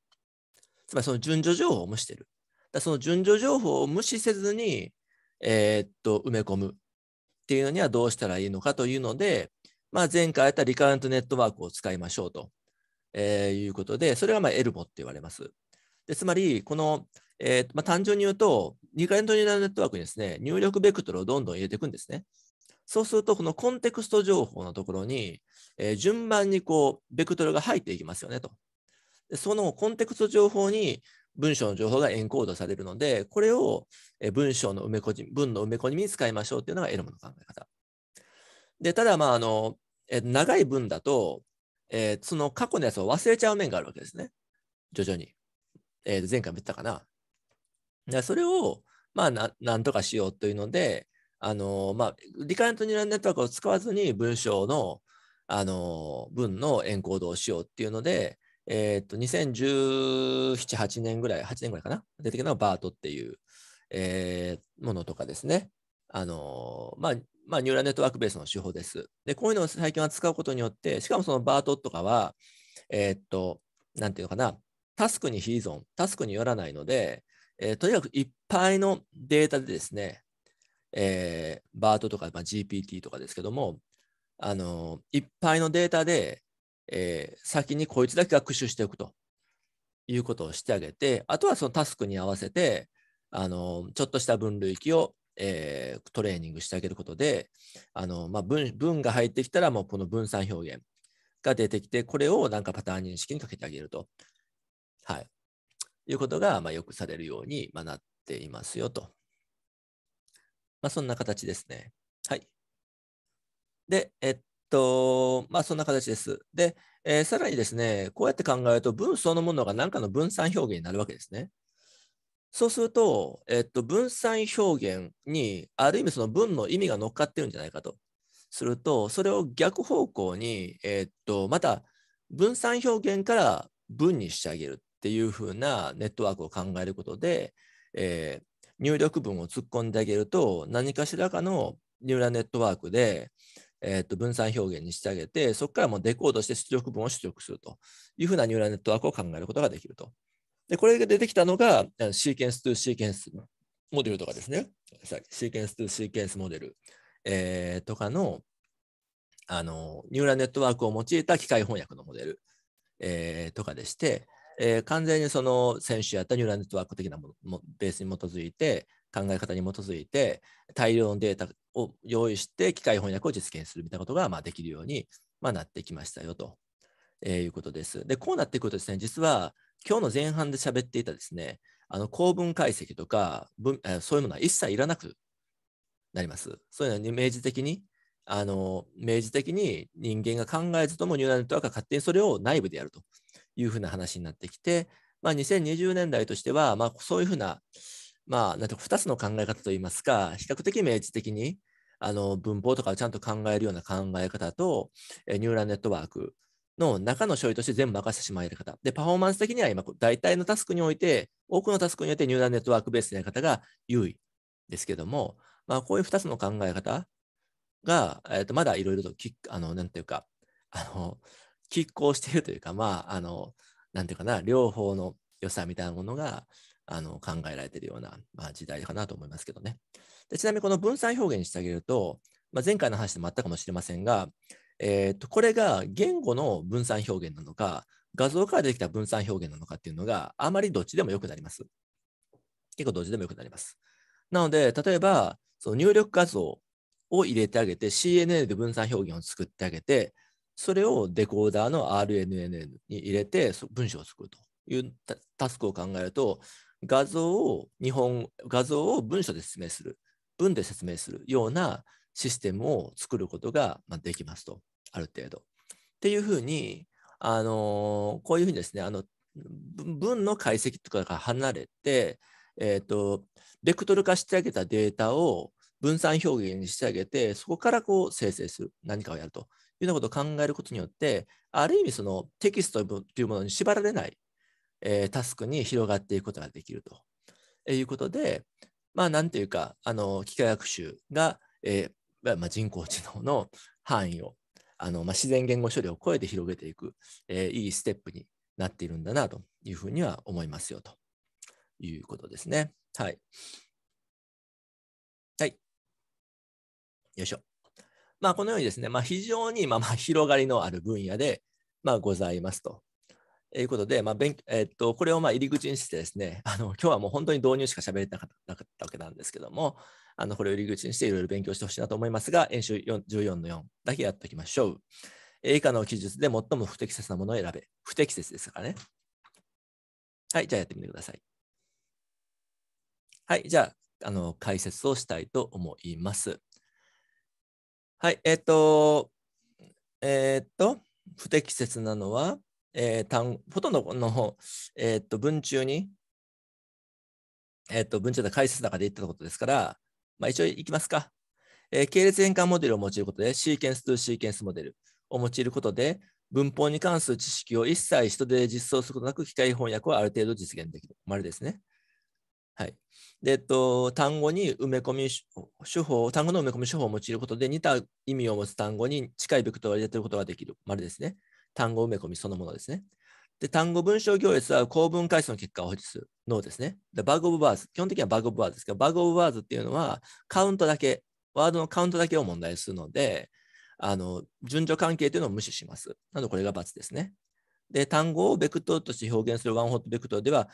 つまり、その順序情報を無視してる。だその順序情報を無視せずに、えー、っと埋め込むっていうのにはどうしたらいいのかというので、まあ、前回あったリカレントネットワークを使いましょうと、えー、いうことで、それがまあエルボって言われます。でつまり、この、えーまあ、単純に言うと、リカレントニューラルネットワークにですね、入力ベクトルをどんどん入れていくんですね。そうすると、このコンテクスト情報のところに、えー、順番にこう、ベクトルが入っていきますよねと。そのコンテクスト情報に、文章の情報がエンコードされるので、これを文章の埋め込み、文の埋め込みに使いましょうというのがエルムの考え方。で、ただ、まあ、あの、長い文だと、えー、その過去のやつを忘れちゃう面があるわけですね。徐々に。えー、前回も言ったかな。でそれを、まあな、なんとかしようというので、あのまあ、リカレントニューラルネットワークを使わずに文章の、あの文のエンコードをしようっていうので、えっ、と、2017、8年ぐらい、8年ぐらいかな出てきたのがバートっていう、えー、ものとかですね。あのー、まあ、まあ、ニューラルネットワークベースの手法です。で、こういうのを最近は使うことによって、しかもそのバートとかは、えー、っと、なんていうのかな、タスクに非依存、タスクによらないので、えー、とにかくいっぱいのデータでですね、えー、バートとか、まあ、GPT とかですけども、あのいっぱいのデータでえー、先にこいつだけが駆使しておくということをしてあげて、あとはそのタスクに合わせて、あのちょっとした分類器を、えー、トレーニングしてあげることで、あのまあ文、文が入ってきたらもうこの分散表現が出てきて、これをなんかパターン認識にかけてあげると。はい。いうことが、まあ、よくされるように、まあ、なっていますよと。まあ、そんな形ですね。はい。で、えっと、まあ、そんな形です。で、えー、さらにですね、こうやって考えると、文そのものが何かの分散表現になるわけですね。そうすると、えっと、分散表現に、ある意味その文の意味が乗っかってるんじゃないかと。すると、それを逆方向に、えっと、また、分散表現から文にしてあげるっていう風なネットワークを考えることで、えー、入力文を突っ込んであげると、何かしらかのニューラルネットワークで、えー、と分散表現にしてあげて、そこからもうデコードして出力文を出力するというふうなニューラルネットワークを考えることができると。で、これが出てきたのが、シーケンス2シーケンスモデルとかですね、シーケンス2シーケンスモデル、えー、とかのあのニューラルネットワークを用いた機械翻訳のモデル、えー、とかでして、えー、完全にその先週やったニューラルネットワーク的なものベースに基づいて考え方に基づいて大量のデータを用意して機械翻訳を実現するみたいなことがまあできるようにまあなってきましたよと、えー、いうことです。で、こうなってくるとですね、実は今日の前半で喋っていたですね、あの公文解析とか文、えー、そういうものは一切いらなくなります。そういうのに明示的に、あの明示的に人間が考えずともニューラルネットワークが勝手にそれを内部でやるというふうな話になってきて、まあ、2020年代としては、まあ、そういうふうなまあ、なんか2つの考え方といいますか、比較的明示的にあの文法とかをちゃんと考えるような考え方と、えニューラルネットワークの中の処理として全部任せてしまえる方。で、パフォーマンス的には今、大体のタスクにおいて、多くのタスクにおいてニューラルネットワークベースのやり方が優位ですけども、まあ、こういう2つの考え方が、えー、とまだいろいろとき、あの、なんていうか、あの、拮抗しているというか、まあ、あの、なんていうかな、両方の良さみたいなものが、あの考えられているような、まあ、時代かなと思いますけどね。でちなみにこの分散表現にしてあげると、まあ、前回の話でもあったかもしれませんが、えー、とこれが言語の分散表現なのか、画像から出てきた分散表現なのかっていうのがあまりどっちでもよくなります。結構どっちでもよくなります。なので、例えばその入力画像を入れてあげて、CNN で分散表現を作ってあげて、それをデコーダーの RNN に入れて文章を作るというタスクを考えると、画像を日本画像を文章で説明する文で説明するようなシステムを作ることができますとある程度。っていうふうにあのこういうふうにですねあの文の解析とかから離れて、えーとベクトル化してあげたデータを分散表現にしてあげてそこからこう生成する何かをやるというようなことを考えることによってある意味そのテキストというものに縛られないえー、タスクに広がっていくことができると、えいうことで、まあ、なんていうか、あの機械学習が、えーまあ、人工知能の範囲をあの、まあ、自然言語処理を超えて広げていく、えー、いいステップになっているんだなというふうには思いますよということですね。はい。はい。よいしょ。まあ、このようにですね、まあ、非常にまあまあ広がりのある分野で、まあ、ございますということで、まあ勉えー、っとこれをまあ入り口にしてですね あの今日はもう本当に導入しか喋れなかったわけなんですけどもあのこれを入り口にしていろいろ勉強してほしいなと思いますが演習14の4だけやっておきましょう。以下の記述で最も不適切なものを選べ。不適切ですからね。はい、じゃあやってみてください。はい、じゃあ、あの解説をしたいと思います。はい、えっ、ー、と、えっ、ー、と、不適切なのは、えー、単ほとんどの、えー、っと文中に、えー、っと文中で解説の中で言ったことですから、まあ、一応いきますか、え系列変換モデルを用いることで、シーケンス・トゥ・シーケンスモデルを用いることで、文法に関する知識を一切人で実装することなく、機械翻訳はある程度実現できる。丸ですね。はい。で、えっと、単語に埋め込み手法、単語の埋め込み手法を用いることで、似た意味を持つ単語に近いベクトルを入れていることができる。丸ですね。単語埋め込みそのものですね。で、単語文章行列は構文回数の結果を保持する脳ですね。で、バグオブバーズ。基本的にはバグオブバーズですけど、バグオブバーズっていうのはカウントだけ、ワードのカウントだけを問題するので、あの、順序関係というのを無視します。なので、これが×ですね。で、単語をベクトルとして表現するワンホットベクトルでは、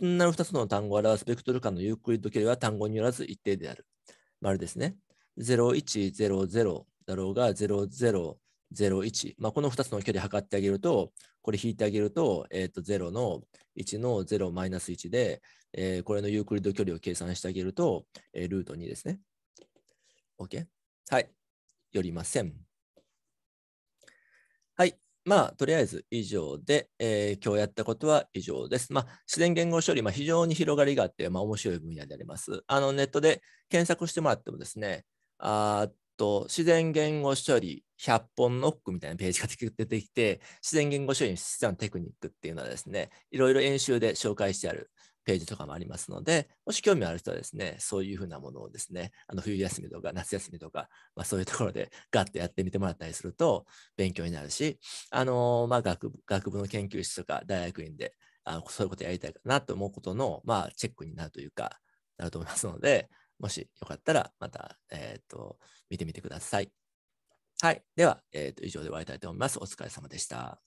異なる2つの単語を表すベクトル間のユークリッド距離は単語によらず一定である。丸ですね。0100だろうが00、まあ、この2つの距離測ってあげると、これ引いてあげると、えー、と0の1の0マイナス1で、えー、これのユークリッド距離を計算してあげると、えー、ルート2ですね。OK? はい。よりません。はい。まあ、とりあえず以上で、えー、今日やったことは以上です。まあ、自然言語処理、まあ、非常に広がりがあって、まあ、面白い分野であります。あのネットで検索してもらってもですね、あと、自然言語処理100本ノックみたいなページが出てきて、自然言語処理に必要なテクニックっていうのはですね、いろいろ演習で紹介してあるページとかもありますので、もし興味ある人はですね、そういうふうなものをですね、あの冬休みとか夏休みとか、まあ、そういうところでガッとやってみてもらったりすると勉強になるし、あのまあ、学部学部の研究室とか大学院であそういうことやりたいかなと思うことの、まあ、チェックになるというか、なると思いますので、もしよかったらまた、えっ、ー、と、見てみてください。はい。では、えっ、ー、と、以上で終わりたいと思います。お疲れ様でした。